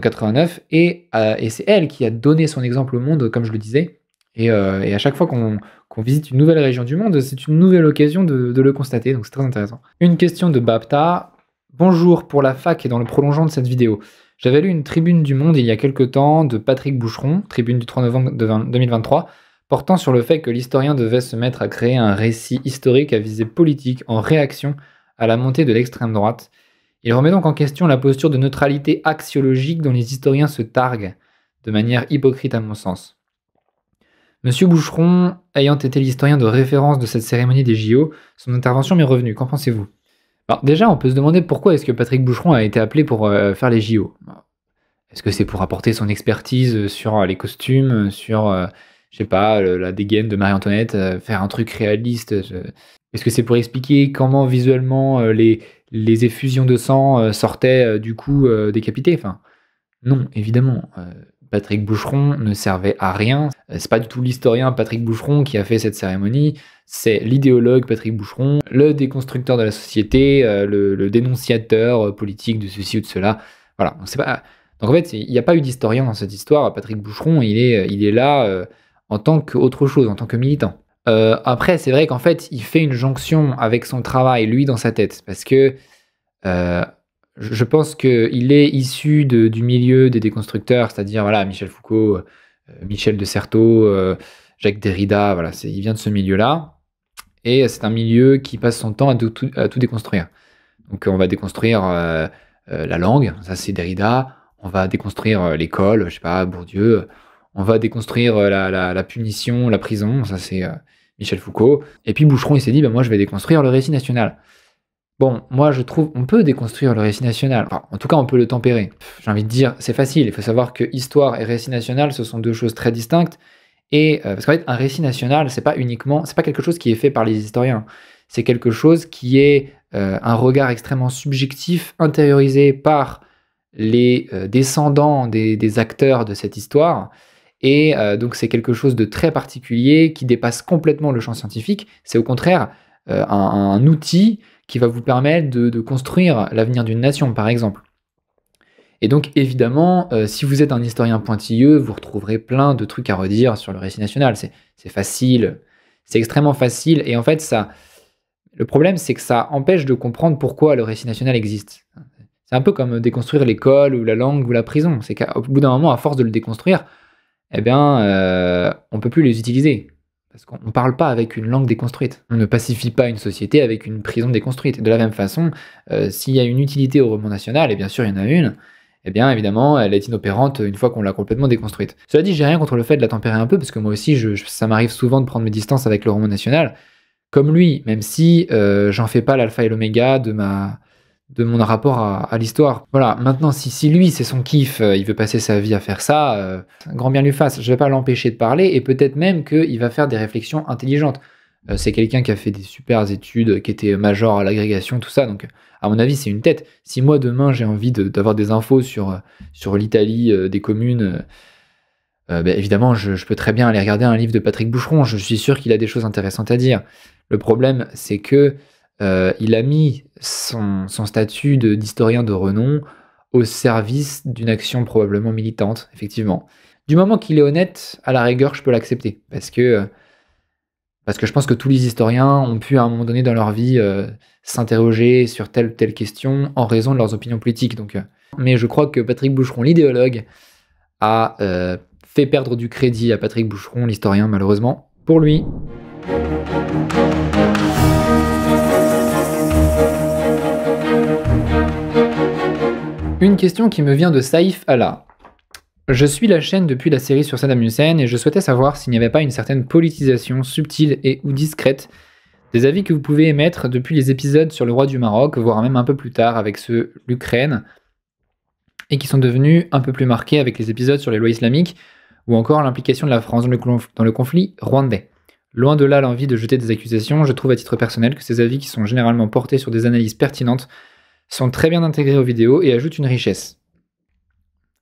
89, et, c'est elle qui a donné son exemple au monde, comme je le disais. Et, à chaque fois qu'on visite une nouvelle région du monde, c'est une nouvelle occasion de, de le constater, donc c'est très intéressant. Une question de Bapta. Bonjour pour la fac et dans le prolongement de cette vidéo. J'avais lu une tribune du Monde il y a quelque temps de Patrick Boucheron, tribune du 3 novembre 2023, portant sur le fait que l'historien devait se mettre à créer un récit historique à visée politique en réaction à la montée de l'extrême droite. Il remet donc en question la posture de neutralité axiologique dont les historiens se targuent, de manière hypocrite à mon sens. Monsieur Boucheron, ayant été l'historien de référence de cette cérémonie des JO, son intervention m'est revenue. Qu'en pensez-vous déjà, on peut se demander pourquoi est-ce que Patrick Boucheron a été appelé pour euh, faire les JO. Est-ce que c'est pour apporter son expertise euh, sur euh, les costumes, sur, je sais pas, la dégaine de Marie-Antoinette, faire un truc réaliste Est-ce que c'est pour expliquer comment visuellement les, effusions de sang sortaient du coup décapité Enfin, non, évidemment. Patrick Boucheron ne servait à rien. Euh, c'est pas du tout l'historien Patrick Boucheron qui a fait cette cérémonie, c'est l'idéologue Patrick Boucheron, le déconstructeur de la société, euh, le, dénonciateur euh, politique de ceci ou de cela. Voilà, c'est pas. Donc en fait, il n'y a pas eu d'historien dans cette histoire. Patrick Boucheron, il est, il est là en tant qu'autre chose, en tant que militant. après, c'est vrai qu'en fait, il fait une jonction avec son travail, lui, dans sa tête, parce que je pense qu'il est issu du milieu des déconstructeurs, c'est-à-dire voilà, Michel Foucault, euh, Michel de Certeau, euh, Jacques Derrida, voilà, il vient de ce milieu-là. Et c'est un milieu qui passe son temps à tout, déconstruire. Donc on va déconstruire euh, la langue, ça c'est Derrida, on va déconstruire l'école, je sais pas, Bourdieu, on va déconstruire la, punition, la prison, ça c'est Michel Foucault. Et puis Boucheron, il s'est dit, ben, moi je vais déconstruire le récit national. Bon, moi je trouve on peut déconstruire le récit national. en tout cas, on peut le tempérer. J'ai envie de dire, c'est facile. Il faut savoir que histoire et récit national, ce sont deux choses très distinctes. Et euh, parce qu'en fait, un récit national, c'est pas uniquement, c'est pas quelque chose qui est fait par les historiens. C'est quelque chose qui est euh, un regard extrêmement subjectif, intériorisé par les euh, descendants des, acteurs de cette histoire. Et donc, c'est quelque chose de très particulier qui dépasse complètement le champ scientifique. C'est au contraire un outil qui va vous permettre de, construire l'avenir d'une nation, par exemple. Et donc, évidemment, euh, si vous êtes un historien pointilleux, vous retrouverez plein de trucs à redire sur le récit national. C'est facile, c'est extrêmement facile. Et en fait, ça, le problème, c'est que ça empêche de comprendre pourquoi le récit national existe. C'est un peu comme déconstruire l'école ou la langue ou la prison. C'est qu'au bout d'un moment, à force de le déconstruire, eh bien, euh, on peut plus les utiliser. Parce qu'on ne parle pas avec une langue déconstruite. On ne pacifie pas une société avec une prison déconstruite. De la même façon, euh, s'il y a une utilité au roman national, et bien sûr il y en a une, eh bien évidemment, elle est inopérante une fois qu'on l'a complètement déconstruite. Cela dit, j'ai rien contre le fait de la tempérer un peu, parce que moi aussi, ça m'arrive souvent de prendre mes distances avec le roman national, comme lui, même si euh, j'en fais pas l'alpha et l'oméga de ma, de mon rapport à, l'histoire. Voilà, maintenant, si, lui, c'est son kiff, euh, il veut passer sa vie à faire ça, euh, grand bien lui fasse. Je ne vais pas l'empêcher de parler et peut-être même qu'il va faire des réflexions intelligentes. Euh, c'est quelqu'un qui a fait des super études, qui était major à l'agrégation, tout ça. Donc, à mon avis, c'est une tête. Si moi, demain, j'ai envie d'avoir des infos sur, sur l'Italie, des communes, ben, évidemment, je, je peux très bien aller regarder un livre de Patrick Boucheron. Je suis sûr qu'il a des choses intéressantes à dire. Le problème, c'est que euh, il a mis son, statut d'historien de, renom au service d'une action probablement militante, effectivement. Du moment qu'il est honnête, à la rigueur, je peux l'accepter, parce que, euh, parce que je pense que tous les historiens ont pu, à un moment donné dans leur vie, euh, s'interroger sur telle ou telle question en raison de leurs opinions politiques. Donc, Mais je crois que Patrick Boucheron, l'idéologue, a fait perdre du crédit à Patrick Boucheron, l'historien, malheureusement, pour lui. Une question qui me vient de Saif Allah. Je suis la chaîne depuis la série sur Saddam Hussein et je souhaitais savoir s'il n'y avait pas une certaine politisation subtile et ou discrète des avis que vous pouvez émettre depuis les épisodes sur le roi du Maroc, voire même un peu plus tard avec ceux l'Ukraine, et qui sont devenus un peu plus marqués avec les épisodes sur les lois islamiques ou encore l'implication de la France dans le conflit rwandais. Loin de là l'envie de jeter des accusations, je trouve à titre personnel que ces avis qui sont généralement portés sur des analyses pertinentes sont très bien intégrés aux vidéos et ajoutent une richesse.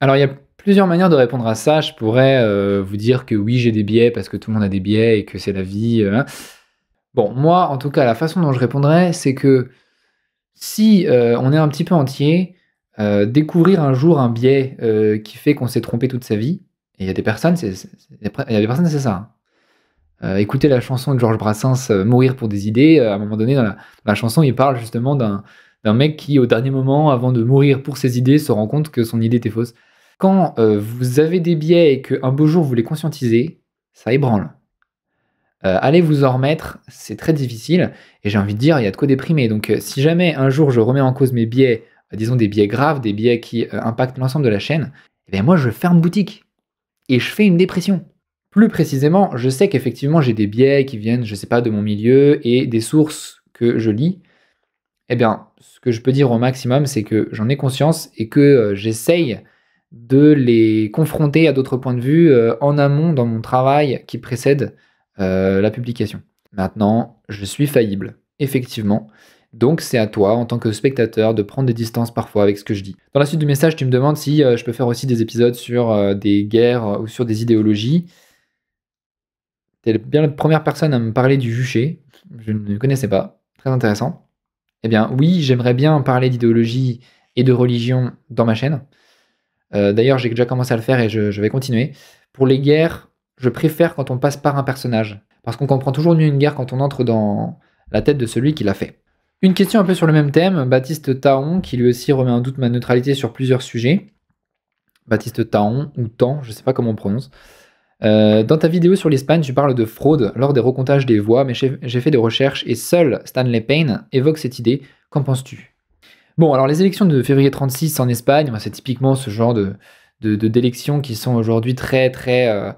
Alors il y a plusieurs manières de répondre à ça. Je pourrais euh, vous dire que oui, j'ai des biais parce que tout le monde a des biais et que c'est la vie. Euh, hein. Bon, moi, en tout cas, la façon dont je répondrais, c'est que si euh, on est un petit peu entier, découvrir un jour un biais qui fait qu'on s'est trompé toute sa vie, et il y a des personnes, c'est ça. Écouter la chanson de Georges Brassens, Mourir pour des idées, à un moment donné, dans la, la chanson, il parle justement d'un d'un mec qui, au dernier moment, avant de mourir pour ses idées, se rend compte que son idée était fausse. Quand euh, vous avez des biais et qu'un beau jour vous les conscientisez, ça ébranle. Euh, allez vous en remettre, c'est très difficile, et j'ai envie de dire, il y a de quoi déprimer. Donc euh, si jamais un jour je remets en cause mes biais, disons des biais graves, des biais qui impactent l'ensemble de la chaîne, eh moi je ferme boutique, et je fais une dépression. Plus précisément, je sais qu'effectivement j'ai des biais qui viennent, je sais pas, de mon milieu et des sources que je lis eh bien, ce que je peux dire au maximum, c'est que j'en ai conscience et que euh, j'essaye de les confronter à d'autres points de vue euh, en amont dans mon travail qui précède euh, la publication. Maintenant, je suis faillible, effectivement. Donc c'est à toi, en tant que spectateur, de prendre des distances parfois avec ce que je dis. Dans la suite du message, tu me demandes si je peux faire aussi des épisodes sur des guerres ou sur des idéologies. T'es bien la première personne à me parler du juché. Je ne connaissais pas. Très intéressant eh bien oui, j'aimerais bien parler d'idéologie et de religion dans ma chaîne. Euh, d'ailleurs, j'ai déjà commencé à le faire et je, je, vais continuer. Pour les guerres, je préfère quand on passe par un personnage, parce qu'on comprend toujours mieux une guerre quand on entre dans la tête de celui qui l'a fait. Une question un peu sur le même thème, Baptiste Taon, qui lui aussi remet en doute ma neutralité sur plusieurs sujets. Baptiste Taon, ou Tan, je ne sais pas comment on prononce, euh, dans ta vidéo sur l'Espagne, tu parles de fraude lors des recomptages des voix, mais j'ai fait des recherches et seul Stanley Payne évoque cette idée. Qu'en penses-tu Bon, alors les élections de février 36 en Espagne, c'est typiquement ce genre de d'élections qui sont aujourd'hui très très euh,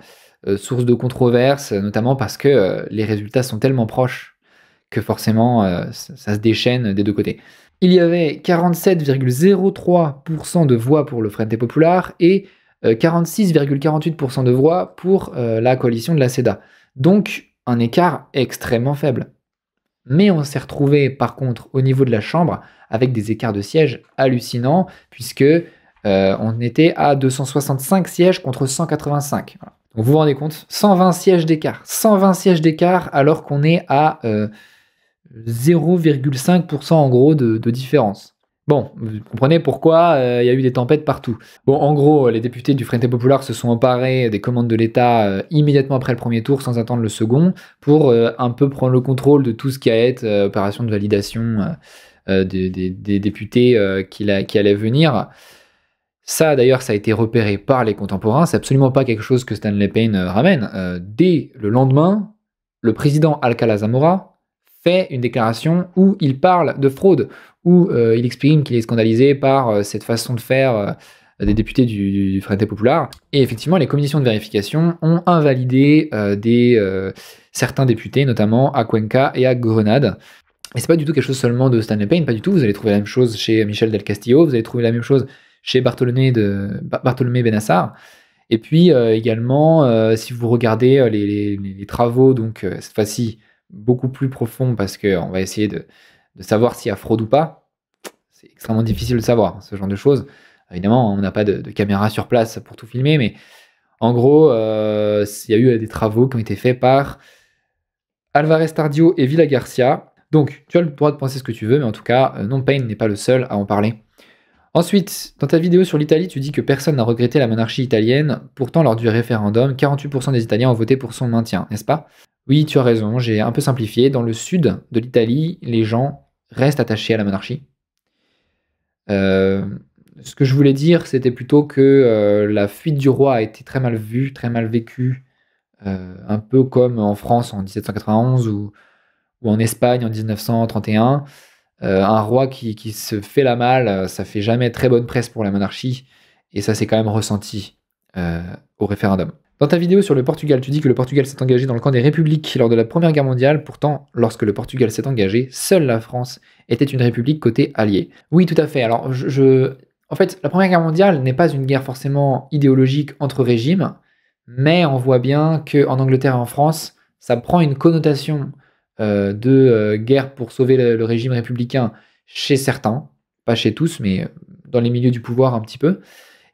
euh, source de controverses, notamment parce que les résultats sont tellement proches que forcément ça, se déchaîne des deux côtés. Il y avait 47,03% de voix pour le Frente Popular et 46,48% euh, de voix pour euh, la coalition de la CEDA. Donc un écart extrêmement faible. Mais on s'est retrouvé par contre au niveau de la Chambre avec des écarts de sièges hallucinants puisque euh, on était à 265 sièges contre 185. vous vous rendez compte 120 sièges d'écart. 120 sièges d'écart alors qu'on est à 0,5% en gros de différence. Bon, vous comprenez pourquoi euh, il y a eu des tempêtes partout. Bon, en gros, euh, les députés du Frente Populaire se sont emparés des commandes de l'État euh, immédiatement après le premier tour, sans attendre le second, pour un peu prendre le contrôle de tout ce qui a été opération de validation des, députés qui, qui allaient venir. Ça, d'ailleurs, ça a été repéré par les contemporains. C'est absolument pas quelque chose que Stanley Payne ramène. dès le lendemain, le président Alcalá Zamora fait une déclaration où il parle de fraude où euh, il exprime qu'il est scandalisé par euh, cette façon de faire euh, des députés du, du Frente Et effectivement, les commissions de vérification ont invalidé des, certains députés, notamment à Cuenca et à Grenade. Et c'est pas du tout quelque chose seulement de Stanley Payne, pas du tout. Vous allez trouver la même chose chez Michel Del Castillo, vous allez trouver la même chose chez Bartholomé, de, Benassar. Et puis également, si vous regardez les, travaux, donc cette fois-ci beaucoup plus profond parce qu'on va essayer de, de savoir s'il y a fraude ou pas, c'est extrêmement difficile de savoir ce genre de choses. Évidemment, on n'a pas de, caméra sur place pour tout filmer, mais en gros, euh, il y a eu euh, des travaux qui ont été faits par Alvarez Tardio et Villa Garcia. Donc, tu as le droit de penser ce que tu veux, mais en tout cas, euh, Non Pain n'est pas le seul à en parler. Ensuite, dans ta vidéo sur l'Italie, tu dis que personne n'a regretté la monarchie italienne. Pourtant, lors du référendum, 48% des Italiens ont voté pour son maintien, n'est-ce pas Oui, tu as raison, j'ai un peu simplifié. Dans le sud de l'Italie, les gens reste attaché à la monarchie. Euh, ce que je voulais dire, c'était plutôt que euh, la fuite du roi a été très mal vue, très mal vécue, euh, un peu comme en France en 1791 ou, en Espagne en 1931. un roi qui, qui, se fait la malle, ça fait jamais très bonne presse pour la monarchie, et ça s'est quand même ressenti au référendum. Dans ta vidéo sur le Portugal, tu dis que le Portugal s'est engagé dans le camp des républiques lors de la Première Guerre mondiale. Pourtant, lorsque le Portugal s'est engagé, seule la France était une république côté alliée. Oui, tout à fait. Alors, je, en fait, la Première Guerre mondiale n'est pas une guerre forcément idéologique entre régimes, mais on voit bien qu'en Angleterre et en France, ça prend une connotation euh, de euh, guerre pour sauver le, régime républicain chez certains, pas chez tous, mais euh, dans les milieux du pouvoir un petit peu.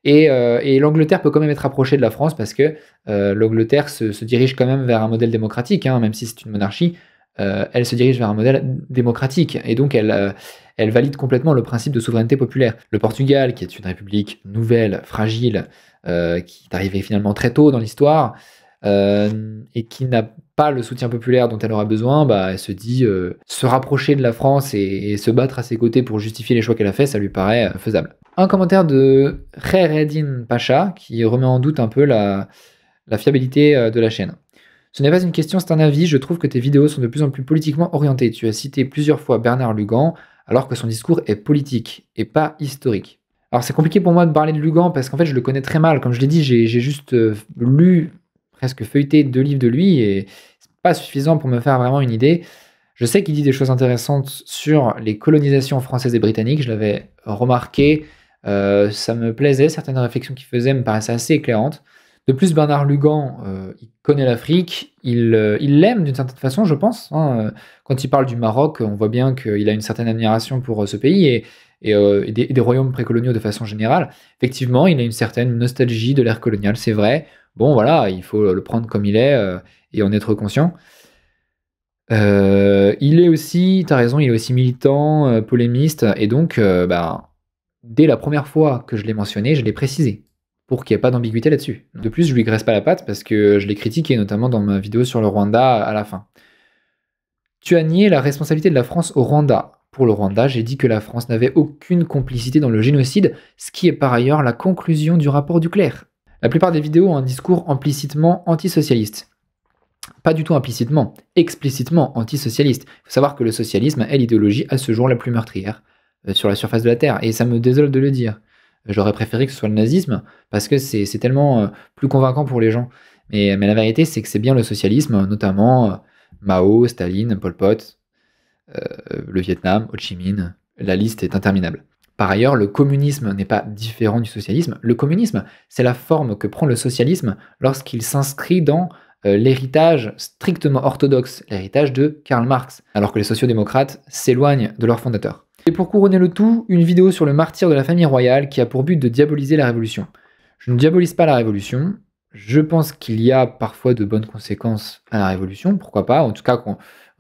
Euh, et, l'Angleterre peut quand même être rapprochée de la France parce que euh, l'Angleterre se, dirige quand même vers un modèle démocratique, hein, même si c'est une monarchie, euh, elle se dirige vers un modèle démocratique et donc elle valide complètement le principe de souveraineté populaire. Le Portugal, qui est une république nouvelle, fragile, qui est arrivée finalement très tôt dans l'histoire, euh, et qui n'a pas le soutien populaire dont elle aura besoin, bah, elle se dit euh, se rapprocher de la France et, se battre à ses côtés pour justifier les choix qu'elle a fait, ça lui paraît euh, faisable. Un commentaire de reddin Pacha qui remet en doute un peu la, la fiabilité de la chaîne. Ce n'est pas une question, c'est un avis. Je trouve que tes vidéos sont de plus en plus politiquement orientées. Tu as cité plusieurs fois Bernard Lugan, alors que son discours est politique et pas historique. Alors c'est compliqué pour moi de parler de Lugan parce qu'en fait je le connais très mal. Comme je l'ai dit, j'ai juste lu presque feuilleté deux livres de lui et c'est pas suffisant pour me faire vraiment une idée. Je sais qu'il dit des choses intéressantes sur les colonisations françaises et britanniques, je l'avais remarqué, euh, ça me plaisait, certaines réflexions qu'il faisait me paraissaient assez éclairantes. De plus, Bernard Lugan, euh, il connaît l'Afrique, euh, il l'aime d'une certaine façon, je pense. Hein. Quand il parle du Maroc, on voit bien qu'il a une certaine admiration pour ce pays et, et des, royaumes précoloniaux de façon générale. Effectivement, il a une certaine nostalgie de l'ère coloniale, c'est vrai. Bon, voilà, il faut le prendre comme il est euh, et en être conscient. Euh, il est aussi, tu as raison, il est aussi militant, euh, polémiste, et donc, bah, dès la première fois que je l'ai mentionné, je l'ai précisé pour qu'il n'y ait pas d'ambiguïté là-dessus. Mmh. De plus, je lui graisse pas la patte parce que je l'ai critiqué, notamment dans ma vidéo sur le Rwanda à la fin. Tu as nié la responsabilité de la France au Rwanda. Pour le Rwanda, j'ai dit que la France n'avait aucune complicité dans le génocide, ce qui est par ailleurs la conclusion du rapport du clerc. La plupart des vidéos ont un discours implicitement antisocialiste. Pas du tout implicitement, explicitement antisocialiste. Il faut savoir que le socialisme est l'idéologie à ce jour la plus meurtrière euh, sur la surface de la Terre, et ça me désole de le dire. J'aurais préféré que ce soit le nazisme, parce que c'est tellement euh, plus convaincant pour les gens. Mais, la vérité, c'est que c'est bien le socialisme, notamment euh, Mao, Staline, Pol Pot, le Vietnam, Ho Chi Minh, la liste est interminable. Par ailleurs, le communisme n'est pas différent du socialisme. Le communisme, c'est la forme que prend le socialisme lorsqu'il s'inscrit dans euh, l'héritage strictement orthodoxe, l'héritage de Karl Marx, alors que les sociodémocrates s'éloignent de leur fondateur. Et pour couronner le tout, une vidéo sur le martyr de la famille royale qui a pour but de diaboliser la révolution. Je ne diabolise pas la révolution, je pense qu'il y a parfois de bonnes conséquences à la révolution, pourquoi pas, en tout cas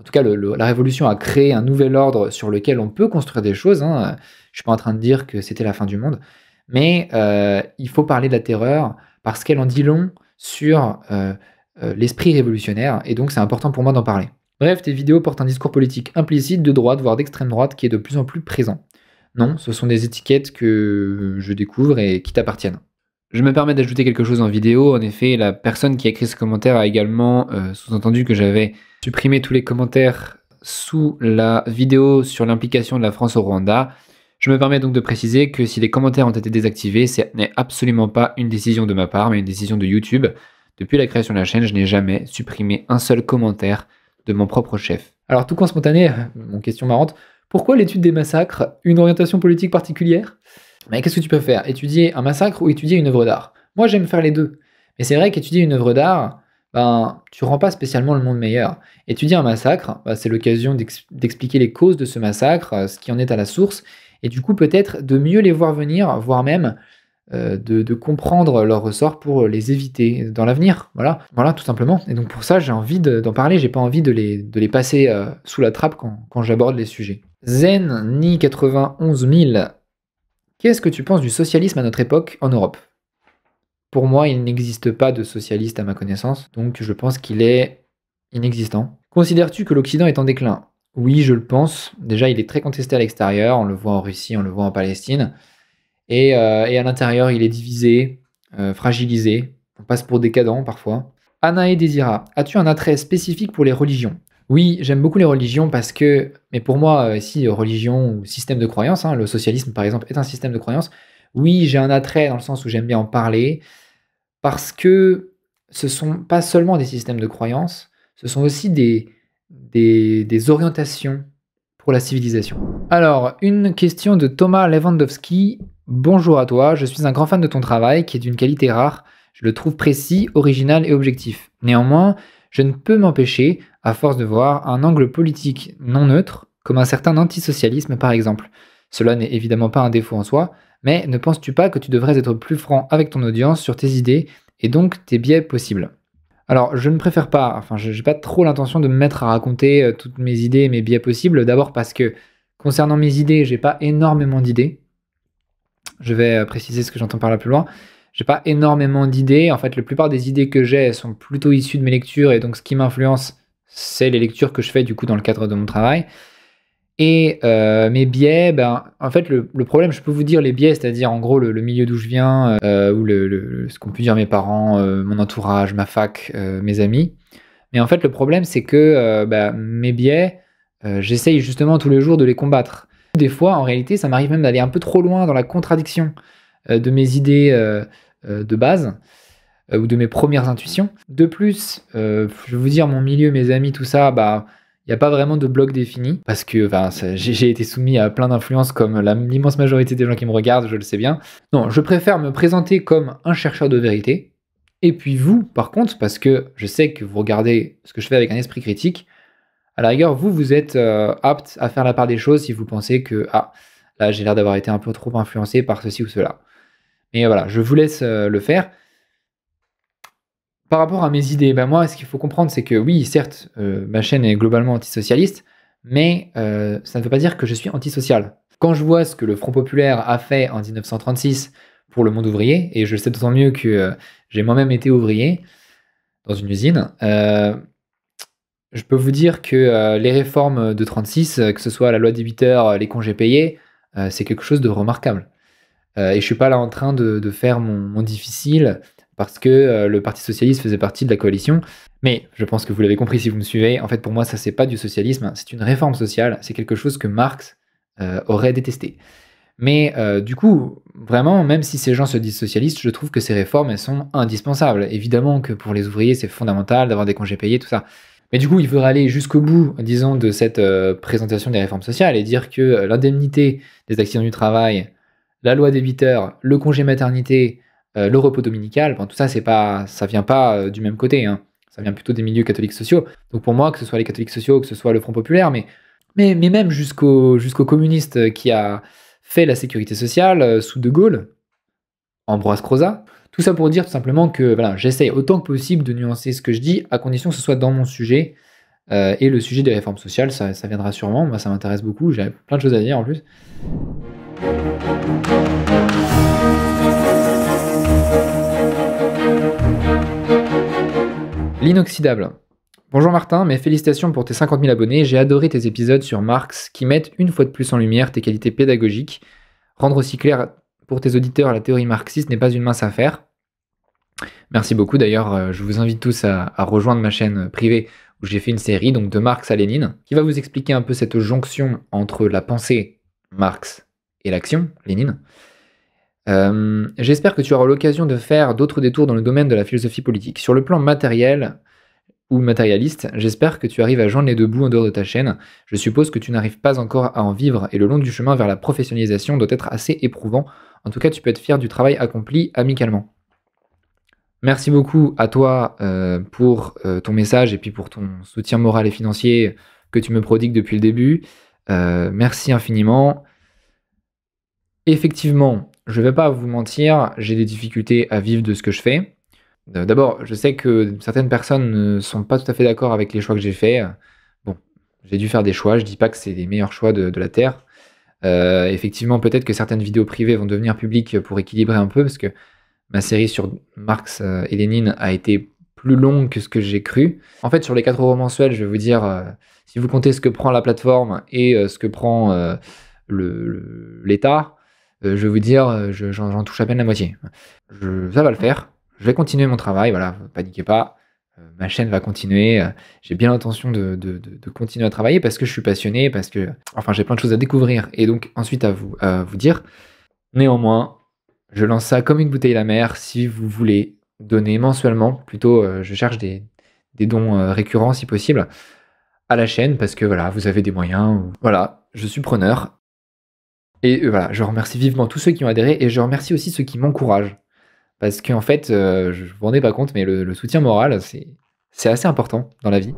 en tout cas, la révolution a créé un nouvel ordre sur lequel on peut construire des choses. Hein. Je suis pas en train de dire que c'était la fin du monde, mais euh, il faut parler de la terreur parce qu'elle en dit long sur euh, euh, l'esprit révolutionnaire, et donc c'est important pour moi d'en parler. Bref, tes vidéos portent un discours politique implicite de droite, voire d'extrême droite, qui est de plus en plus présent. Non, ce sont des étiquettes que je découvre et qui t'appartiennent. Je me permets d'ajouter quelque chose en vidéo. En effet, la personne qui a écrit ce commentaire a également euh, sous-entendu que j'avais supprimé tous les commentaires sous la vidéo sur l'implication de la France au Rwanda. Je me permets donc de préciser que si les commentaires ont été désactivés, ce n'est absolument pas une décision de ma part, mais une décision de YouTube. Depuis la création de la chaîne, je n'ai jamais supprimé un seul commentaire de mon propre chef. Alors tout coin spontané, mon question marrante, pourquoi l'étude des massacres Une orientation politique particulière mais qu'est-ce que tu peux faire Étudier un massacre ou étudier une œuvre d'art Moi, j'aime faire les deux. Mais c'est vrai qu'étudier une œuvre d'art, ben, tu rends pas spécialement le monde meilleur. Étudier un massacre, ben, c'est l'occasion d'expliquer les causes de ce massacre, euh, ce qui en est à la source, et du coup peut-être de mieux les voir venir, voire même euh, de, comprendre leurs ressorts pour les éviter dans l'avenir. Voilà, voilà tout simplement. Et donc pour ça, j'ai envie d'en parler, j'ai pas envie de les, passer euh, sous la trappe quand, quand j'aborde les sujets. Zen ni 91 000 Qu'est-ce que tu penses du socialisme à notre époque en Europe Pour moi, il n'existe pas de socialiste à ma connaissance, donc je pense qu'il est inexistant. Considères-tu que l'Occident est en déclin Oui, je le pense. Déjà, il est très contesté à l'extérieur, on le voit en Russie, on le voit en Palestine. Et, euh, à l'intérieur, il est divisé, euh, fragilisé. On passe pour décadent parfois. et Désira, as-tu un attrait spécifique pour les religions oui, j'aime beaucoup les religions parce que, mais pour moi, euh, si euh, religion ou système de croyance, hein, le socialisme par exemple est un système de croyance, oui, j'ai un attrait dans le sens où j'aime bien en parler, parce que ce sont pas seulement des systèmes de croyance, ce sont aussi des, des, des orientations pour la civilisation. Alors, une question de Thomas Lewandowski. Bonjour à toi, je suis un grand fan de ton travail qui est d'une qualité rare. Je le trouve précis, original et objectif. Néanmoins, je ne peux m'empêcher, force de voir un angle politique non neutre, comme un certain antisocialisme par exemple. Cela n'est évidemment pas un défaut en soi, mais ne penses-tu pas que tu devrais être plus franc avec ton audience sur tes idées et donc tes biais possibles Alors, je ne préfère pas, enfin, je n'ai pas trop l'intention de me mettre à raconter euh, toutes mes idées et mes biais possibles, d'abord parce que concernant mes idées, j'ai pas énormément d'idées. Je vais euh, préciser ce que j'entends par là plus loin. J'ai pas énormément d'idées. En fait, la plupart des idées que j'ai sont plutôt issues de mes lectures et donc ce qui m'influence, c'est les lectures que je fais du coup dans le cadre de mon travail. Et euh, mes biais, ben, en fait, le, problème, je peux vous dire les biais, c'est-à-dire en gros le, milieu d'où je viens, euh, ou ce qu'on peut dire mes parents, euh, mon entourage, ma fac, mes amis. Mais en fait, le problème, c'est que ben, mes biais, j'essaye justement tous les jours de les combattre. Des fois, en réalité, ça m'arrive même d'aller un peu trop loin dans la contradiction de mes idées de base. Euh, ou de mes premières intuitions. De plus, euh, je vais vous dire, mon milieu, mes amis, tout ça, bah, il n'y a pas vraiment de bloc défini parce que j'ai été soumis à plein d'influences comme l'immense majorité des gens qui me regardent, je le sais bien. Non, je préfère me présenter comme un chercheur de vérité. Et puis vous, par contre, parce que je sais que vous regardez ce que je fais avec un esprit critique, à la rigueur, vous, vous êtes aptes euh, apte à faire la part des choses si vous pensez que, ah, là, j'ai l'air d'avoir été un peu trop influencé par ceci ou cela. Mais voilà, je vous laisse le faire par rapport à mes idées, ben moi, ce qu'il faut comprendre, c'est que oui, certes, euh, ma chaîne est globalement antisocialiste, mais euh, ça ne veut pas dire que je suis antisocial. Quand je vois ce que le Front Populaire a fait en 1936 pour le monde ouvrier, et je le sais d'autant mieux que euh, j'ai moi-même été ouvrier dans une usine, je peux vous dire que les réformes de 36, que ce soit la loi des 8 heures, les congés payés, c'est quelque chose de remarquable. et je suis pas là en train de, faire mon, mon difficile parce que euh, le Parti socialiste faisait partie de la coalition. Mais je pense que vous l'avez compris si vous me suivez. En fait, pour moi, ça c'est pas du socialisme, hein. c'est une réforme sociale. C'est quelque chose que Marx euh, aurait détesté. Mais euh, du coup, vraiment, même si ces gens se disent socialistes, je trouve que ces réformes, elles sont indispensables. Évidemment que pour les ouvriers, c'est fondamental d'avoir des congés payés, tout ça. Mais du coup, il faudrait aller jusqu'au bout, disons, de cette présentation des réformes sociales et dire que l'indemnité des accidents du travail, la loi des le congé maternité, euh, le repos dominical, tout ça, c'est pas, ça vient pas euh, du même côté. Hein. Ça vient plutôt des milieux catholiques sociaux. Donc pour moi, que ce soit les catholiques sociaux, que ce soit le Front populaire, mais, mais, même jusqu'au jusqu'au communiste qui a fait la sécurité sociale euh, sous De Gaulle, Ambroise Croza. Tout ça pour dire tout simplement que voilà, j'essaye autant que possible de nuancer ce que je dis, à condition que ce soit dans mon sujet. et le sujet des réformes sociales, ça, ça viendra sûrement. Moi, ça m'intéresse beaucoup. J'ai plein de choses à dire en plus. Inoxydable. Bonjour Martin, mes félicitations pour tes 50 000 abonnés. J'ai adoré tes épisodes sur Marx qui mettent une fois de plus en lumière tes qualités pédagogiques. Rendre aussi clair pour tes auditeurs la théorie marxiste n'est pas une mince affaire. Merci beaucoup. D'ailleurs, euh, je vous invite tous à, à, rejoindre ma chaîne privée où j'ai fait une série donc de Marx à Lénine qui va vous expliquer un peu cette jonction entre la pensée Marx et l'action Lénine. Euh, j'espère que tu auras l'occasion de faire d'autres détours dans le domaine de la philosophie politique. Sur le plan matériel, ou matérialiste, j'espère que tu arrives à joindre les deux bouts en dehors de ta chaîne. Je suppose que tu n'arrives pas encore à en vivre et le long du chemin vers la professionnalisation doit être assez éprouvant. En tout cas, tu peux être fier du travail accompli amicalement. Merci beaucoup à toi euh, pour euh, ton message et puis pour ton soutien moral et financier que tu me prodigues depuis le début. merci infiniment. Effectivement, je ne vais pas vous mentir, j'ai des difficultés à vivre de ce que je fais. Euh, d'abord, je sais que certaines personnes ne sont pas tout à fait d'accord avec les choix que j'ai faits. Bon, j'ai dû faire des choix, je ne dis pas que c'est les meilleurs choix de, la Terre. Euh, effectivement, peut-être que certaines vidéos privées vont devenir publiques pour équilibrer un peu, parce que ma série sur Marx euh, et Lénine a été plus longue que ce que j'ai cru. En fait, sur les quatre euros mensuels, je vais vous dire, si vous comptez ce que prend la plateforme et ce que prend l'État, euh, je vais vous dire, euh, j'en touche à peine la moitié. Je, ça va le faire. Je vais continuer mon travail, voilà, paniquez pas. Euh, ma chaîne va continuer. J'ai bien l'intention de, continuer à travailler parce que je suis passionné, parce que, enfin, j'ai plein de choses à découvrir et donc ensuite à vous, dire. Néanmoins, je lance ça comme une bouteille à la mer. Si vous voulez donner mensuellement, plutôt, je cherche des, dons récurrents si possible à la chaîne parce que voilà, vous avez des moyens. Voilà, je suis preneur et euh, voilà, je remercie vivement tous ceux qui ont adhéré et je remercie aussi ceux qui m'encouragent. Parce que en fait, euh, je ne vous rendais pas compte, mais le, soutien moral, c'est assez important dans la vie.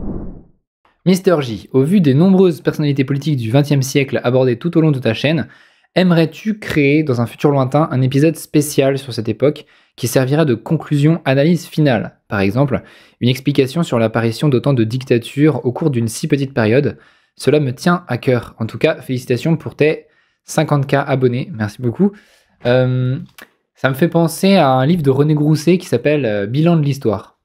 Mister J, au vu des nombreuses personnalités politiques du XXe siècle abordées tout au long de ta chaîne, aimerais-tu créer dans un futur lointain un épisode spécial sur cette époque qui servira de conclusion analyse finale Par exemple, une explication sur l'apparition d'autant de dictatures au cours d'une si petite période Cela me tient à cœur. En tout cas, félicitations pour tes 50K abonnés, merci beaucoup. Euh, ça me fait penser à un livre de René Grousset qui s'appelle euh, Bilan de l'histoire.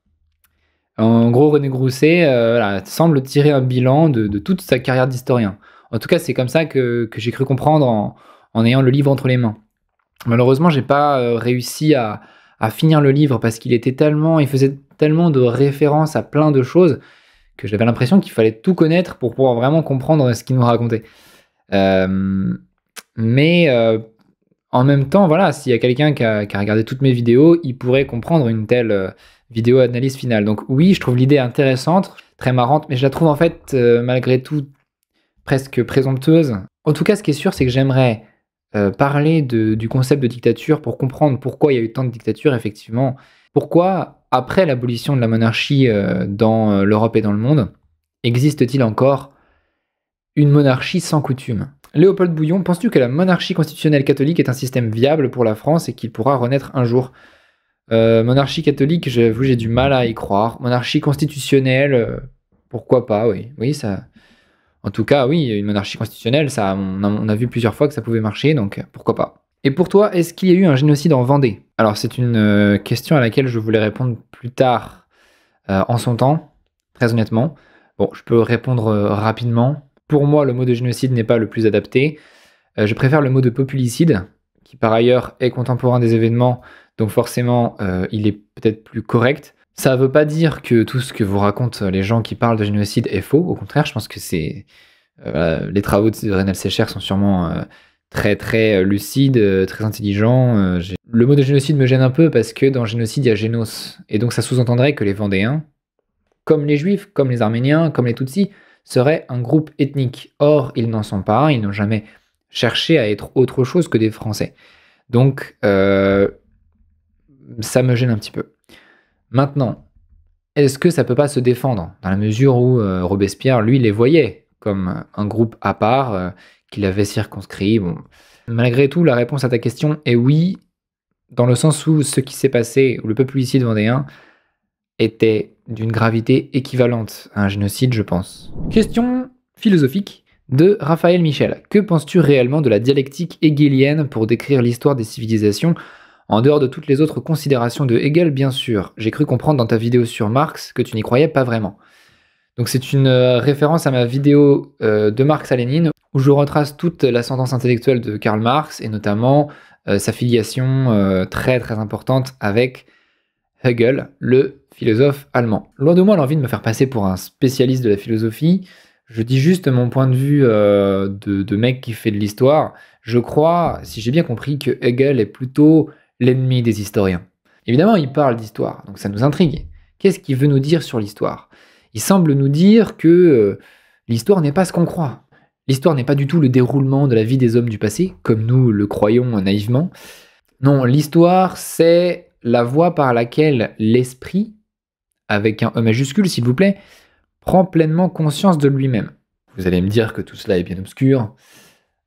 En gros, René Grousset euh, semble tirer un bilan de, toute sa carrière d'historien. En tout cas, c'est comme ça que, j'ai cru comprendre en, ayant le livre entre les mains. Malheureusement, j'ai pas réussi à, finir le livre parce qu'il était tellement, il faisait tellement de références à plein de choses que j'avais l'impression qu'il fallait tout connaître pour pouvoir vraiment comprendre ce qu'il nous racontait. Euh, mais euh, en même temps, voilà, s'il y a quelqu'un qui, a, regardé toutes mes vidéos, il pourrait comprendre une telle euh, vidéo analyse finale. Donc oui, je trouve l'idée intéressante, très marrante, mais je la trouve en fait euh, malgré tout presque présomptueuse. En tout cas, ce qui est sûr, c'est que j'aimerais parler du concept de dictature pour comprendre pourquoi il y a eu tant de dictatures, effectivement. Pourquoi, après l'abolition de la monarchie dans l'Europe et dans le monde, existe-t-il encore une monarchie sans coutume Léopold Bouillon, penses-tu que la monarchie constitutionnelle catholique est un système viable pour la France et qu'il pourra renaître un jour euh, Monarchie catholique, j'avoue, j'ai du mal à y croire. Monarchie constitutionnelle, euh, pourquoi pas, oui. Oui, ça. En tout cas, oui, une monarchie constitutionnelle, ça, on a, vu plusieurs fois que ça pouvait marcher, donc euh, pourquoi pas. Et pour toi, est-ce qu'il y a eu un génocide en Vendée Alors, c'est une question à laquelle je voulais répondre plus tard, en son temps, très honnêtement. Bon, je peux répondre rapidement. Pour moi, le mot de génocide n'est pas le plus adapté. Euh, je préfère le mot de populicide, qui par ailleurs est contemporain des événements, donc forcément, euh, il est peut-être plus correct. Ça ne veut pas dire que tout ce que vous racontent les gens qui parlent de génocide est faux. Au contraire, je pense que c'est euh, les travaux de Renal Secher sont sûrement très très lucides, très intelligents. le mot de génocide me gêne un peu parce que dans génocide, il y a génos, et donc ça sous-entendrait que les Vendéens, comme les Juifs, comme les Arméniens, comme les Tutsis, serait un groupe ethnique. Or, ils n'en sont pas, ils n'ont jamais cherché à être autre chose que des Français. Donc, euh, ça me gêne un petit peu. Maintenant, est-ce que ça peut pas se défendre Dans la mesure où euh, Robespierre, lui, les voyait comme un groupe à part, euh, qu'il avait circonscrit. Bon. Malgré tout, la réponse à ta question est oui, dans le sens où ce qui s'est passé, où le peuple ici vendéen, était d'une gravité équivalente à un génocide, je pense. Question philosophique de Raphaël Michel. Que penses-tu réellement de la dialectique hegelienne pour décrire l'histoire des civilisations en dehors de toutes les autres considérations de Hegel, bien sûr. J'ai cru comprendre dans ta vidéo sur Marx que tu n'y croyais pas vraiment. Donc c'est une euh, référence à ma vidéo euh, de Marx à Lénine où je retrace toute la l'ascendance intellectuelle de Karl Marx et notamment euh, sa filiation très très importante avec Hegel, le philosophe allemand. Loin de moi l'envie de me faire passer pour un spécialiste de la philosophie, je dis juste mon point de vue euh, de, mec qui fait de l'histoire. Je crois, si j'ai bien compris, que Hegel est plutôt l'ennemi des historiens. Évidemment, il parle d'histoire, donc ça nous intrigue. Qu'est-ce qu'il veut nous dire sur l'histoire Il semble nous dire que euh, l'histoire n'est pas ce qu'on croit. L'histoire n'est pas du tout le déroulement de la vie des hommes du passé, comme nous le croyons naïvement. Non, l'histoire, c'est la voie par laquelle l'esprit avec un E majuscule, s'il vous plaît, prend pleinement conscience de lui-même. Vous allez me dire que tout cela est bien obscur.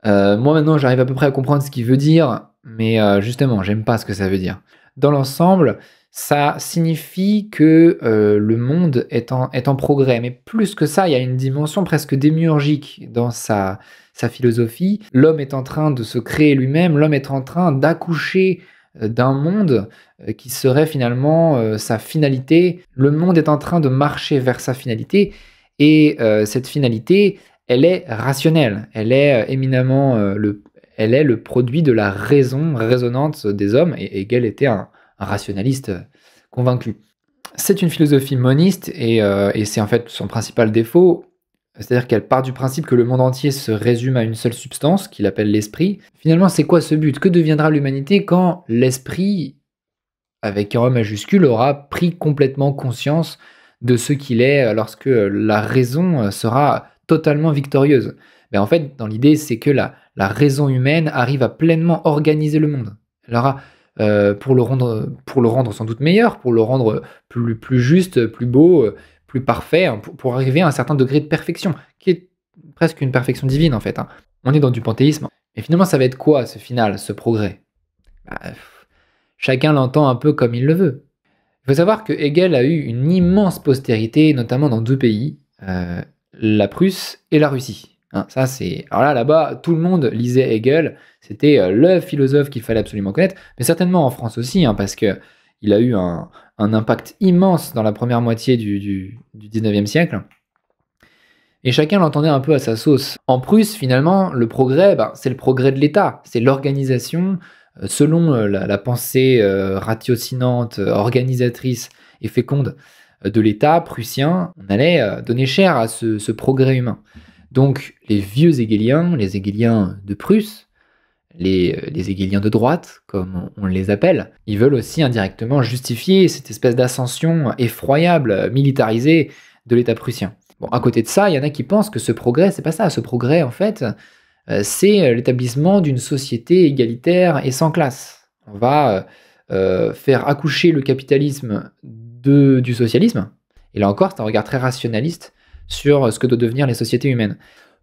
Euh, moi maintenant, j'arrive à peu près à comprendre ce qu'il veut dire, mais euh, justement, j'aime pas ce que ça veut dire. Dans l'ensemble, ça signifie que euh, le monde est en, est en, progrès. Mais plus que ça, il y a une dimension presque démiurgique dans sa, sa philosophie. L'homme est en train de se créer lui-même, l'homme est en train d'accoucher d'un monde euh, qui serait finalement euh, sa finalité. Le monde est en train de marcher vers sa finalité et euh, cette finalité, elle est rationnelle, elle est éminemment le, elle est le produit de la raison résonante des hommes et Hegel était un, rationaliste convaincu. C'est une philosophie moniste et c'est en fait son principal défaut c'est-à-dire qu'elle part du principe que le monde entier se résume à une seule substance, qu'il appelle l'esprit. Finalement, c'est quoi ce but Que deviendra l'humanité quand l'esprit, avec un majuscule, aura pris complètement conscience de ce qu'il est lorsque la raison sera totalement victorieuse mais ben, En fait, dans l'idée, c'est que la, la raison humaine arrive à pleinement organiser le monde. Elle aura euh, pour, le rendre, pour le rendre sans doute meilleur, pour le rendre plus juste, plus beau, plus parfait hein, pour, arriver à un certain degré de perfection, qui est presque une perfection divine en fait. Hein. On est dans du panthéisme. Et finalement, ça va être quoi ce final, ce progrès bah, Chacun l'entend un peu comme il le veut. Il faut savoir que Hegel a eu une immense postérité, notamment dans deux pays, euh, la Prusse et la Russie. Hein. ça, c'est... Alors là, là-bas, tout le monde lisait Hegel, c'était euh, le philosophe qu'il fallait absolument connaître, mais certainement en France aussi, parce que il a eu un, impact immense dans la première moitié du, XIXe 19e siècle. Et chacun l'entendait un peu à sa sauce. En Prusse, finalement, le progrès, ben, c'est le progrès de l'État, c'est l'organisation euh, selon euh, la, pensée euh, ratiocinante, organisatrice et féconde de l'État prussien, on allait donner cher à ce, progrès humain. Donc les vieux égéliens les égéliens de Prusse, les, euh, les de droite, comme on les appelle, ils veulent aussi indirectement justifier cette espèce d'ascension effroyable, euh, militarisée de l'État prussien. Bon, à côté de ça, il y en a qui pensent que ce progrès, c'est pas ça. Ce progrès, en fait, euh, c'est l'établissement d'une société égalitaire et sans classe. On va faire accoucher le capitalisme de, du socialisme. Et là encore, c'est un regard très rationaliste sur ce que doivent devenir les sociétés humaines.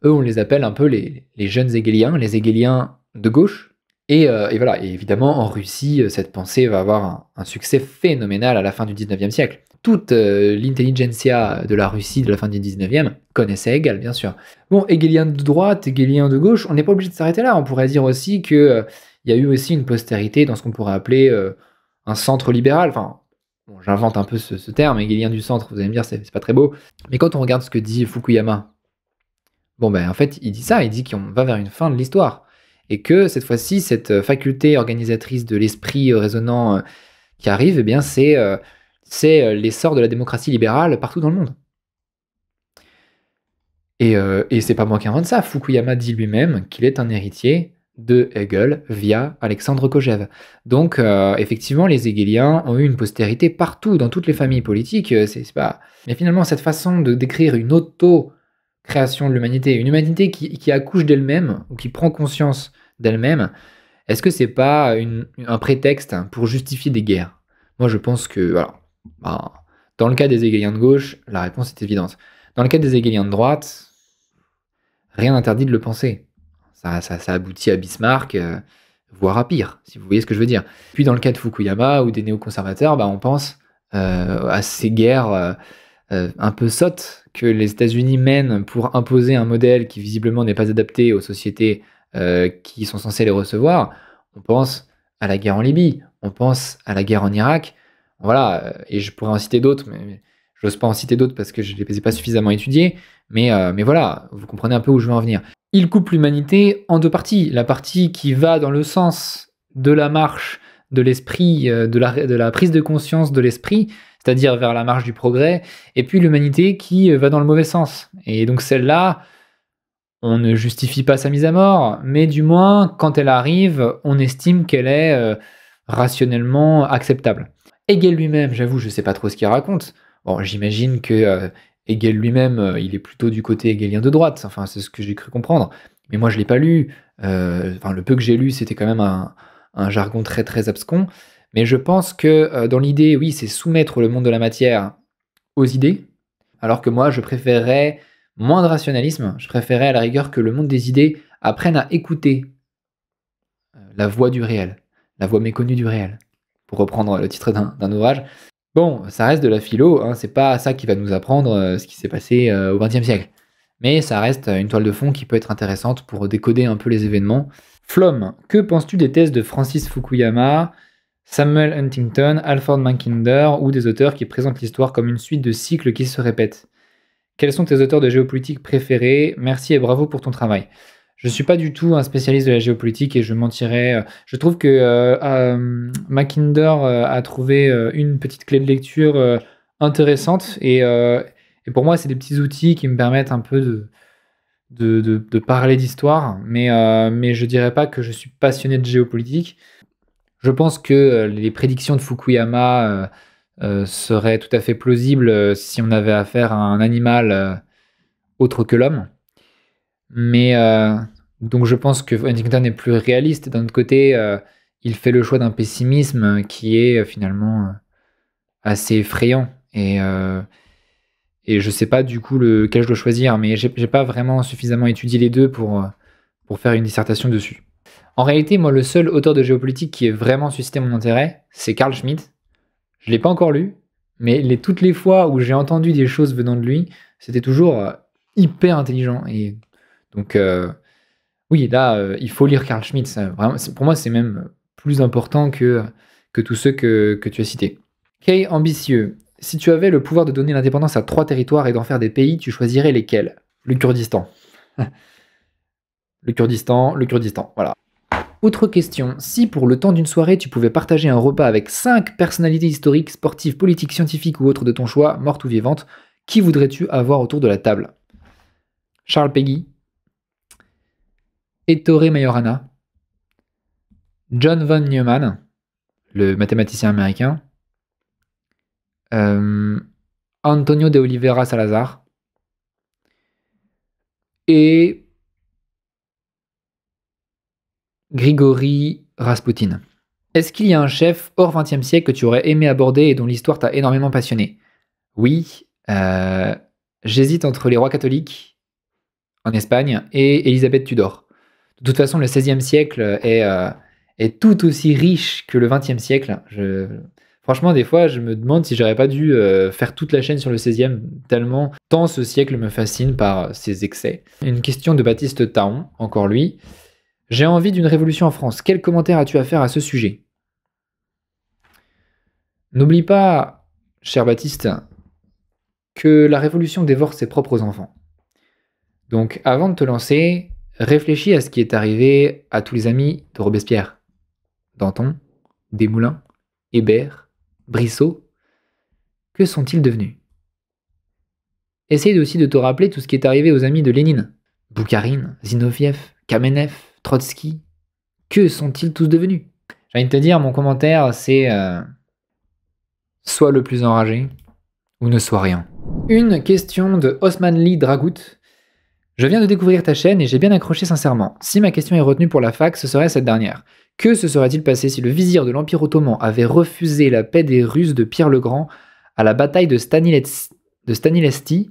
Eux, on les appelle un peu les, jeunes hegeliens. Les hegeliens de gauche. Et, euh, voilà, évidemment, en Russie, euh, cette pensée va avoir un, succès phénoménal à la fin du 19e siècle. Toute euh, l'intelligentsia de la Russie de la fin du 19e connaissait Hegel, bien sûr. Bon, hegelien de droite, hegelien de gauche, on n'est pas obligé de s'arrêter là. On pourrait dire aussi qu'il il y a eu aussi une postérité dans ce qu'on pourrait appeler un centre libéral. Enfin, j'invente un peu ce, terme, hegelien du centre, vous allez me dire, c'est pas très beau. Mais quand on regarde ce que dit Fukuyama, bon, ben en fait, il dit ça, il dit qu'on va vers une fin de l'histoire et que cette fois-ci, cette euh, faculté organisatrice de l'esprit euh, résonnant euh, qui arrive, eh bien c'est l'essor de la démocratie libérale partout dans le monde. Et, ce n'est c'est pas moi qui invente ça. Fukuyama dit lui-même qu'il est un héritier de Hegel via Alexandre Kojève. Donc, effectivement, les Hegeliens ont eu une postérité partout, dans toutes les familles politiques. C'est pas. Mais finalement, cette façon de décrire une auto création de l'humanité, une humanité qui, accouche d'elle-même ou qui prend conscience d'elle-même, est-ce que c'est pas un prétexte pour justifier des guerres Moi, je pense que, bah, dans le cas des égaliens de gauche, la réponse est évidente. Dans le cas des égaliens de droite, rien n'interdit de le penser. Ça, aboutit à Bismarck, euh, voire à pire, si vous voyez ce que je veux dire. Puis dans le cas de Fukuyama ou des néoconservateurs, bah, on pense euh, à ces guerres. Euh, euh, un peu sotte que les États-Unis mènent pour imposer un modèle qui visiblement n'est pas adapté aux sociétés euh, qui sont censées les recevoir. On pense à la guerre en Libye, on pense à la guerre en Irak. Voilà, euh, et je pourrais en citer d'autres, mais, j'ose pas en citer d'autres parce que je les ai pas suffisamment étudiés. Mais, mais voilà, vous comprenez un peu où je veux en venir. Il coupe l'humanité en deux parties. La partie qui va dans le sens de la marche, de l'esprit, de la prise de conscience de l'esprit, c'est-à-dire vers la marge du progrès, et puis l'humanité qui euh, va dans le mauvais sens. Et donc celle-là, on ne justifie pas sa mise à mort, mais du moins, quand elle arrive, on estime qu'elle est euh, rationnellement acceptable. Hegel lui-même, j'avoue, je ne sais pas trop ce qu'il raconte. Bon, j'imagine que euh, Hegel lui-même, il est plutôt du côté hegelien de droite, enfin, c'est ce que j'ai cru comprendre. Mais moi, je ne l'ai pas lu. enfin, le peu que j'ai lu, c'était quand même un, un jargon très très abscon. Mais je pense que euh, dans l'idée, oui, c'est soumettre le monde de la matière aux idées, alors que moi, je préférerais moins de rationalisme, je préférerais à la rigueur que le monde des idées apprenne à écouter euh, la voix du réel, la voix méconnue du réel, pour reprendre le titre d'un ouvrage. Bon, ça reste de la philo, hein, c'est pas ça qui va nous apprendre euh, ce qui s'est passé au XXe siècle. Mais ça reste une toile de fond qui peut être intéressante pour décoder un peu les événements. Flom, que penses-tu des thèses de Francis Fukuyama Samuel Huntington, Alfred Mackinder ou des auteurs qui présentent l'histoire comme une suite de cycles qui se répètent. Quels sont tes auteurs de géopolitique préférés Merci et bravo pour ton travail. Je ne suis pas du tout un spécialiste de la géopolitique et je mentirais. Euh, je trouve que euh, euh, Mackinder a trouvé une petite clé de lecture intéressante et, pour moi, c'est des petits outils qui me permettent un peu de, parler d'histoire, mais, mais je ne dirais pas que je suis passionné de géopolitique. Je pense que euh, les prédictions de Fukuyama euh, euh, seraient tout à fait plausibles si on avait affaire à un animal autre que l'homme. Mais donc je pense que Huntington est plus réaliste. D'un autre côté, il fait le choix d'un pessimisme qui est finalement assez effrayant. Et, je ne sais pas du coup lequel je dois choisir, mais je n'ai pas vraiment suffisamment étudié les deux pour, pour faire une dissertation dessus. En réalité, moi, le seul auteur de géopolitique qui ait vraiment suscité mon intérêt, c'est Carl Schmitt. Je l'ai pas encore lu, mais les, toutes les fois où j'ai entendu des choses venant de lui, c'était toujours euh, hyper intelligent. Et donc, euh, oui, là, euh, il faut lire Carl Schmitt. vraiment, pour moi, c'est même plus important que, que tous ceux que, que tu as cités. Kay, ambitieux. Si tu avais le pouvoir de donner l'indépendance à trois territoires et d'en faire des pays, tu choisirais lesquels Le Kurdistan. le Kurdistan, le Kurdistan, voilà. Autre question, si pour le temps d'une soirée tu pouvais partager un repas avec 5 personnalités historiques, sportives, politiques, scientifiques ou autres de ton choix, mortes ou vivantes, qui voudrais-tu avoir autour de la table Charles Peggy, Ettore Majorana, John von Neumann, le mathématicien américain, euh, Antonio de Oliveira Salazar, et Grigory Rasputin. Est-ce qu'il y a un chef hors XXe siècle que tu aurais aimé aborder et dont l'histoire t'a énormément passionné Oui, euh, j'hésite entre les rois catholiques en Espagne et Elisabeth Tudor. De toute façon, le XVIe siècle euh, est, tout aussi riche que le XXe siècle. Franchement, des fois, je me demande si j'aurais pas dû euh, faire toute la chaîne sur le 16e, tellement tant ce siècle me fascine par ses excès. Une question de Baptiste Taon, encore lui. J'ai envie d'une révolution en France. Quel commentaire as-tu à faire à ce sujet N'oublie pas, cher Baptiste, que la révolution dévore ses propres enfants. Donc avant de te lancer, réfléchis à ce qui est arrivé à tous les amis de Robespierre, Danton, Desmoulins, Hébert, Brissot. Que sont-ils devenus Essaye aussi de te rappeler tout ce qui est arrivé aux amis de Lénine, Boukharine, Zinoviev, Kamenev, Trotsky, que sont-ils tous devenus J'ai envie de te dire, mon commentaire, c'est euh, soit le plus enragé ou ne sois rien. Une question de Osman Dragout. Je viens de découvrir ta chaîne et j'ai bien accroché sincèrement. Si ma question est retenue pour la fac, ce serait cette dernière. Que se serait-il passé si le vizir de l'Empire ottoman avait refusé la paix des Russes de Pierre le Grand à la bataille de, Stanilesti,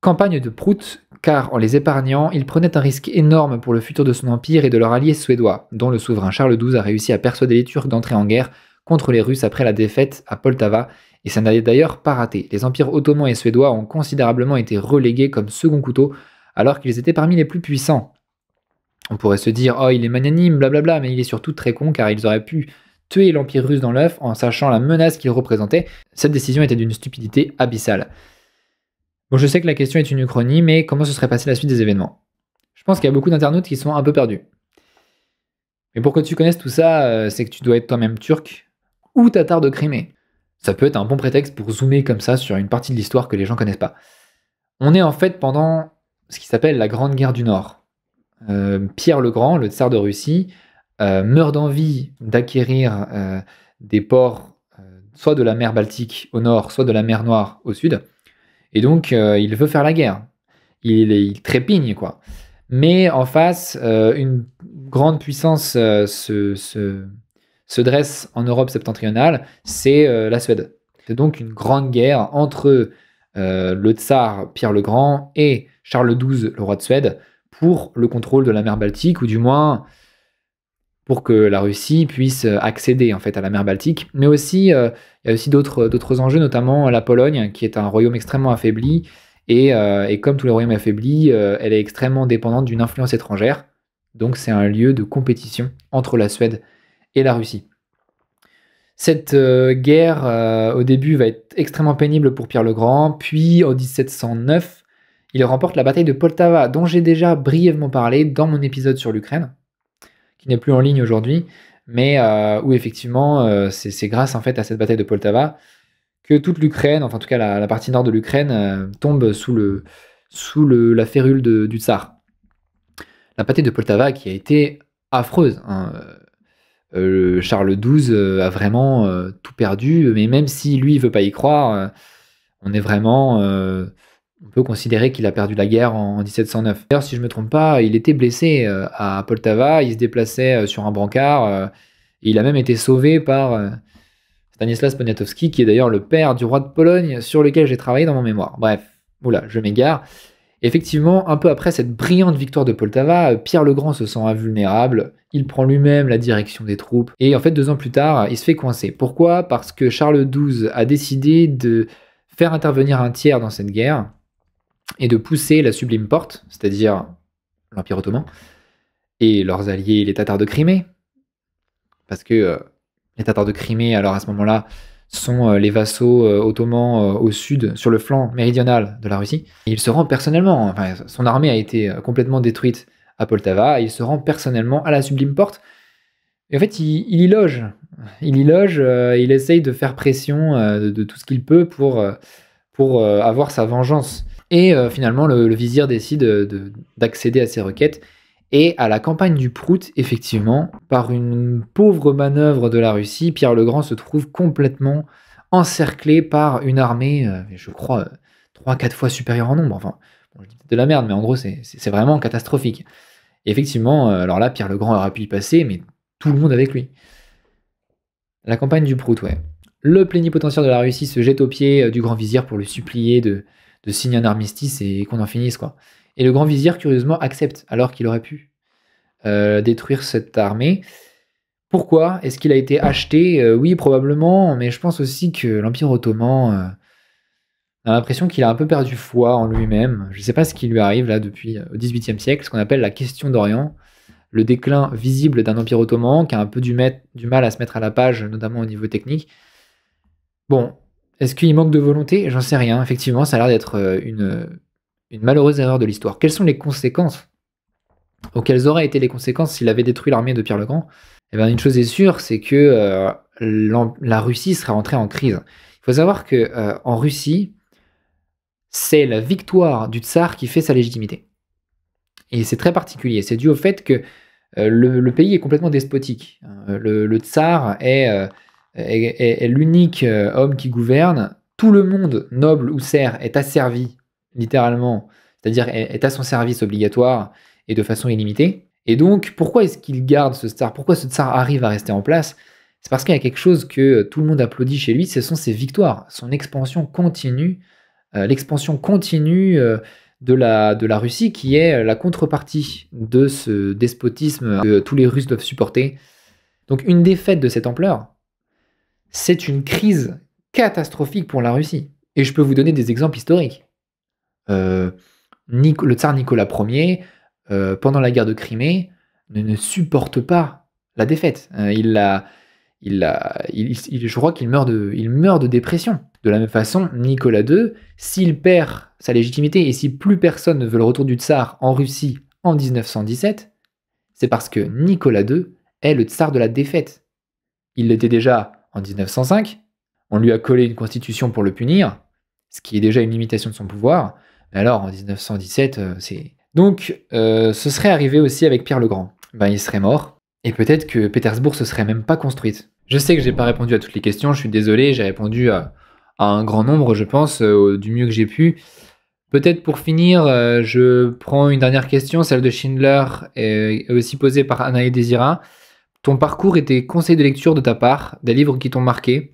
campagne de Prout car en les épargnant, il prenait un risque énorme pour le futur de son empire et de leur allié suédois, dont le souverain Charles XII a réussi à persuader les Turcs d'entrer en guerre contre les Russes après la défaite à Poltava, et ça n'allait d'ailleurs pas raté. Les empires ottomans et suédois ont considérablement été relégués comme second couteau, alors qu'ils étaient parmi les plus puissants. On pourrait se dire, oh il est magnanime, blablabla, mais il est surtout très con car ils auraient pu tuer l'empire russe dans l'œuf en sachant la menace qu'il représentait. Cette décision était d'une stupidité abyssale. Bon, je sais que la question est une uchronie, mais comment se serait passée la suite des événements Je pense qu'il y a beaucoup d'internautes qui sont un peu perdus. Mais pour que tu connaisses tout ça, euh, c'est que tu dois être toi-même turc ou tatar de Crimée. Ça peut être un bon prétexte pour zoomer comme ça sur une partie de l'histoire que les gens connaissent pas. On est en fait pendant ce qui s'appelle la Grande Guerre du Nord. Euh, Pierre le Grand, le tsar de Russie, euh, meurt d'envie d'acquérir des ports, soit de la mer Baltique au nord, soit de la mer Noire au sud. Et donc, euh, il veut faire la guerre. Il, trépigne, quoi. Mais en face, euh, une grande puissance euh, se, se, se, dresse en Europe septentrionale, c'est la Suède. C'est donc une grande guerre entre le tsar Pierre le Grand et Charles XII, le roi de Suède, pour le contrôle de la mer Baltique, ou du moins pour que la Russie puisse euh, accéder en fait à la mer Baltique. Mais aussi, euh, il y a aussi d'autres enjeux, notamment euh, la Pologne, qui est un royaume extrêmement affaibli. Et, comme tous les royaumes affaiblis, elle est extrêmement dépendante d'une influence étrangère. Donc c'est un lieu de compétition entre la Suède et la Russie. Cette guerre, au début, va être extrêmement pénible pour Pierre le Grand. Puis, en 1709, il remporte la bataille de Poltava, dont j'ai déjà brièvement parlé dans mon épisode sur l'Ukraine qui n'est plus en ligne aujourd'hui, mais euh, où effectivement, euh, c'est grâce en fait à cette bataille de Poltava que toute l'Ukraine, enfin en tout cas la, partie nord de l'Ukraine, euh, tombe sous, le, sous le, la férule du tsar. La bataille de Poltava qui a été affreuse. Hein. Charles XII a vraiment tout perdu, mais même si lui ne veut pas y croire, on est vraiment on peut considérer qu'il a perdu la guerre en 1709. D'ailleurs, si je ne me trompe pas, il était blessé euh, à Poltava, il se déplaçait euh, sur un brancard, euh, il a même été sauvé par Stanislas Poniatowski, qui est d'ailleurs le père du roi de Pologne, sur lequel j'ai travaillé dans mon mémoire. Bref, oula, je m'égare. Effectivement, un peu après cette brillante victoire de Poltava, Pierre le Grand se sent invulnérable, il prend lui-même la direction des troupes, et en fait deux ans plus tard, il se fait coincer. Pourquoi Parce que Charles XII a décidé de faire intervenir un tiers dans cette guerre, et de pousser la Sublime Porte, c'est-à-dire l'Empire ottoman, et leurs alliés, les Tatars de Crimée, parce que euh, les Tatars de Crimée, alors à ce moment-là, sont euh, les vassaux euh, ottomans au sud, sur le flanc méridional de la Russie. Et il se rend personnellement, hein, enfin, son armée a été complètement détruite à Poltava, et il se rend personnellement à la Sublime Porte. Et en fait, il, y loge. Il y loge, il essaye de faire pression de, de, tout ce qu'il peut pour, pour avoir sa vengeance. Et euh, finalement, le, vizir décide euh, d'accéder à ses requêtes et à la campagne du Prout, effectivement, par une pauvre manœuvre de la Russie, Pierre le Grand se trouve complètement encerclé par une armée, euh, je crois, trois, 4 fois supérieure en nombre. Enfin, bon, je dis de la merde, mais en gros, c'est vraiment catastrophique. effectivement, alors là, Pierre le Grand aura pu y passer, mais tout le monde avec lui. La campagne du Prout, ouais. Le plénipotentiaire de la Russie se jette aux pieds du grand vizir pour le supplier de, de signer un armistice et qu'on en finisse. quoi. Et le grand vizir, curieusement, accepte, alors qu'il aurait pu euh, détruire cette armée. Pourquoi Est-ce qu'il a été acheté euh, Oui, probablement, mais je pense aussi que l'Empire ottoman euh, a l'impression qu'il a un peu perdu foi en lui-même. Je ne sais pas ce qui lui arrive là depuis au XVIIIe siècle, ce qu'on appelle la question d'Orient, le déclin visible d'un empire ottoman qui a un peu du, mal à se mettre à la page, notamment au niveau technique. Bon, est-ce qu'il manque de volonté J'en sais rien. Effectivement, ça a l'air d'être euh, une, une malheureuse erreur de l'histoire. Quelles sont les conséquences Auxquelles auraient été les conséquences s'il avait détruit l'armée de Pierre le Grand Eh bien, une chose est sûre, c'est que euh, la Russie serait entrée en crise. Il faut savoir que euh, en Russie, c'est la victoire du tsar qui fait sa légitimité. Et c'est très particulier. C'est dû au fait que le, pays est complètement despotique. le tsar est est, l'unique euh, homme qui gouverne. Tout le monde, noble ou serf, est asservi, littéralement, c'est-à-dire est, à son service obligatoire et de façon illimitée. Et donc, pourquoi est-ce qu'il garde ce tsar Pourquoi ce tsar arrive à rester en place C'est parce qu'il y a quelque chose que tout le monde applaudit chez lui, ce sont ses victoires, son expansion continue, euh, l'expansion continue euh, de, la, de la Russie qui est la contrepartie de ce despotisme que tous les Russes doivent supporter. Donc une défaite de cette ampleur, c'est une crise catastrophique pour la Russie. Et je peux vous donner des exemples historiques. Euh, le tsar Nicolas Ier, euh, pendant la guerre de Crimée, ne, supporte pas la défaite. Euh, il je crois qu'il meurt, de, meurt de dépression. De la même façon, Nicolas II, s'il perd sa légitimité et si plus personne ne veut le retour du tsar en Russie en 1917, c'est parce que Nicolas II est le tsar de la défaite. Il l'était déjà en 1905. On lui a collé une constitution pour le punir, ce qui est déjà une limitation de son pouvoir. Mais alors, en 1917, euh, c'est... Donc, euh, ce serait arrivé aussi avec Pierre le Grand. Ben, il serait mort. Et peut-être que Pétersbourg se serait même pas construite. Je sais que j'ai pas répondu à toutes les questions, je suis désolé, j'ai répondu à, un grand nombre, je pense, euh, du mieux que j'ai pu. Peut-être pour finir, je prends une dernière question, celle de Schindler, et aussi posée par Anaï Désira ton parcours et tes conseils de lecture de ta part, des livres qui t'ont marqué.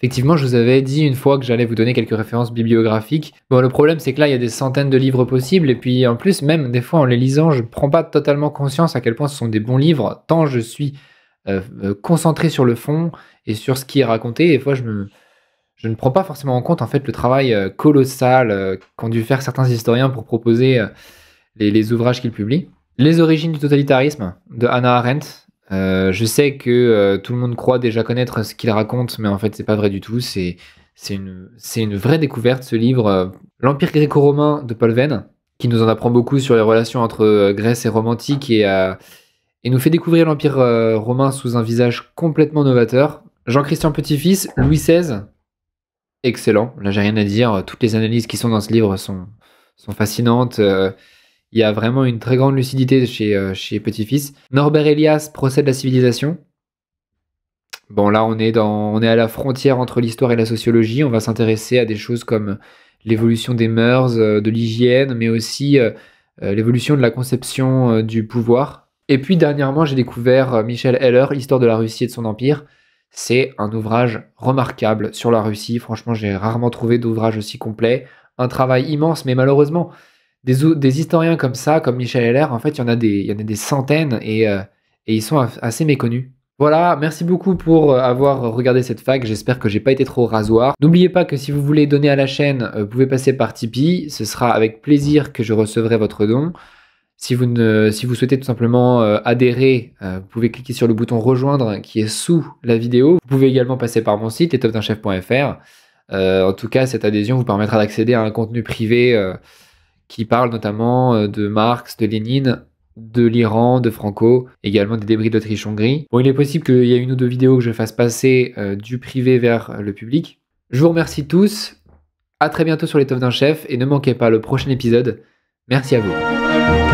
Effectivement, je vous avais dit une fois que j'allais vous donner quelques références bibliographiques. Bon, le problème, c'est que là, il y a des centaines de livres possibles, et puis en plus, même des fois, en les lisant, je ne prends pas totalement conscience à quel point ce sont des bons livres, tant je suis euh, euh, concentré sur le fond et sur ce qui est raconté. Des fois, je, ne prends pas forcément en compte en fait le travail euh, colossal qu'ont dû faire certains historiens pour proposer les, les ouvrages qu'ils publient. Les origines du totalitarisme de Hannah Arendt. Euh, je sais que euh, tout le monde croit déjà connaître ce qu'il raconte, mais en fait, c'est pas vrai du tout. C'est une, une vraie découverte, ce livre. Euh, L'Empire gréco-romain de Paul Venn, qui nous en apprend beaucoup sur les relations entre Grèce et Romantique, et, nous fait découvrir l'Empire romain sous un visage complètement novateur. Jean-Christian Petit-Fils, Louis XVI, excellent. Là, j'ai rien à dire. Toutes les analyses qui sont dans ce livre sont, sont fascinantes. Il y a vraiment une très grande lucidité chez, euh, chez Petit-Fils. Norbert Elias procède de la civilisation. Bon, là, on est, dans, on est à la frontière entre l'histoire et la sociologie. On va s'intéresser à des choses comme euh, l'évolution des mœurs, euh, de l'hygiène, mais aussi l'évolution de la conception du pouvoir. Et puis, dernièrement, j'ai découvert Michel Heller, Histoire de la Russie et de son empire. C'est un ouvrage remarquable sur la Russie. Franchement, j'ai rarement trouvé d'ouvrage aussi complet. Un travail immense, mais malheureusement, des, historiens comme ça, comme Michel Heller, en fait, il y en a des, il y en a des centaines et, euh, ils sont assez méconnus. Voilà, merci beaucoup pour euh, avoir regardé cette fac, j'espère que j'ai pas été trop rasoir. N'oubliez pas que si vous voulez donner à la chaîne, euh, vous pouvez passer par Tipeee, ce sera avec plaisir que je recevrai votre don. Si vous, ne, si vous souhaitez tout simplement adhérer, vous pouvez cliquer sur le bouton rejoindre qui est sous la vidéo. Vous pouvez également passer par mon site, lestopdunchef.fr. en tout cas, cette adhésion vous permettra d'accéder à un contenu privé qui parle notamment euh, de Marx, de Lénine, de l'Iran, de Franco, également des débris d'Autriche-Hongrie. Bon, il est possible qu'il y ait une ou deux vidéos que je fasse passer euh, du privé vers le public. Je vous remercie tous. À très bientôt sur l'étoffe d'un chef et ne manquez pas le prochain épisode. Merci à vous.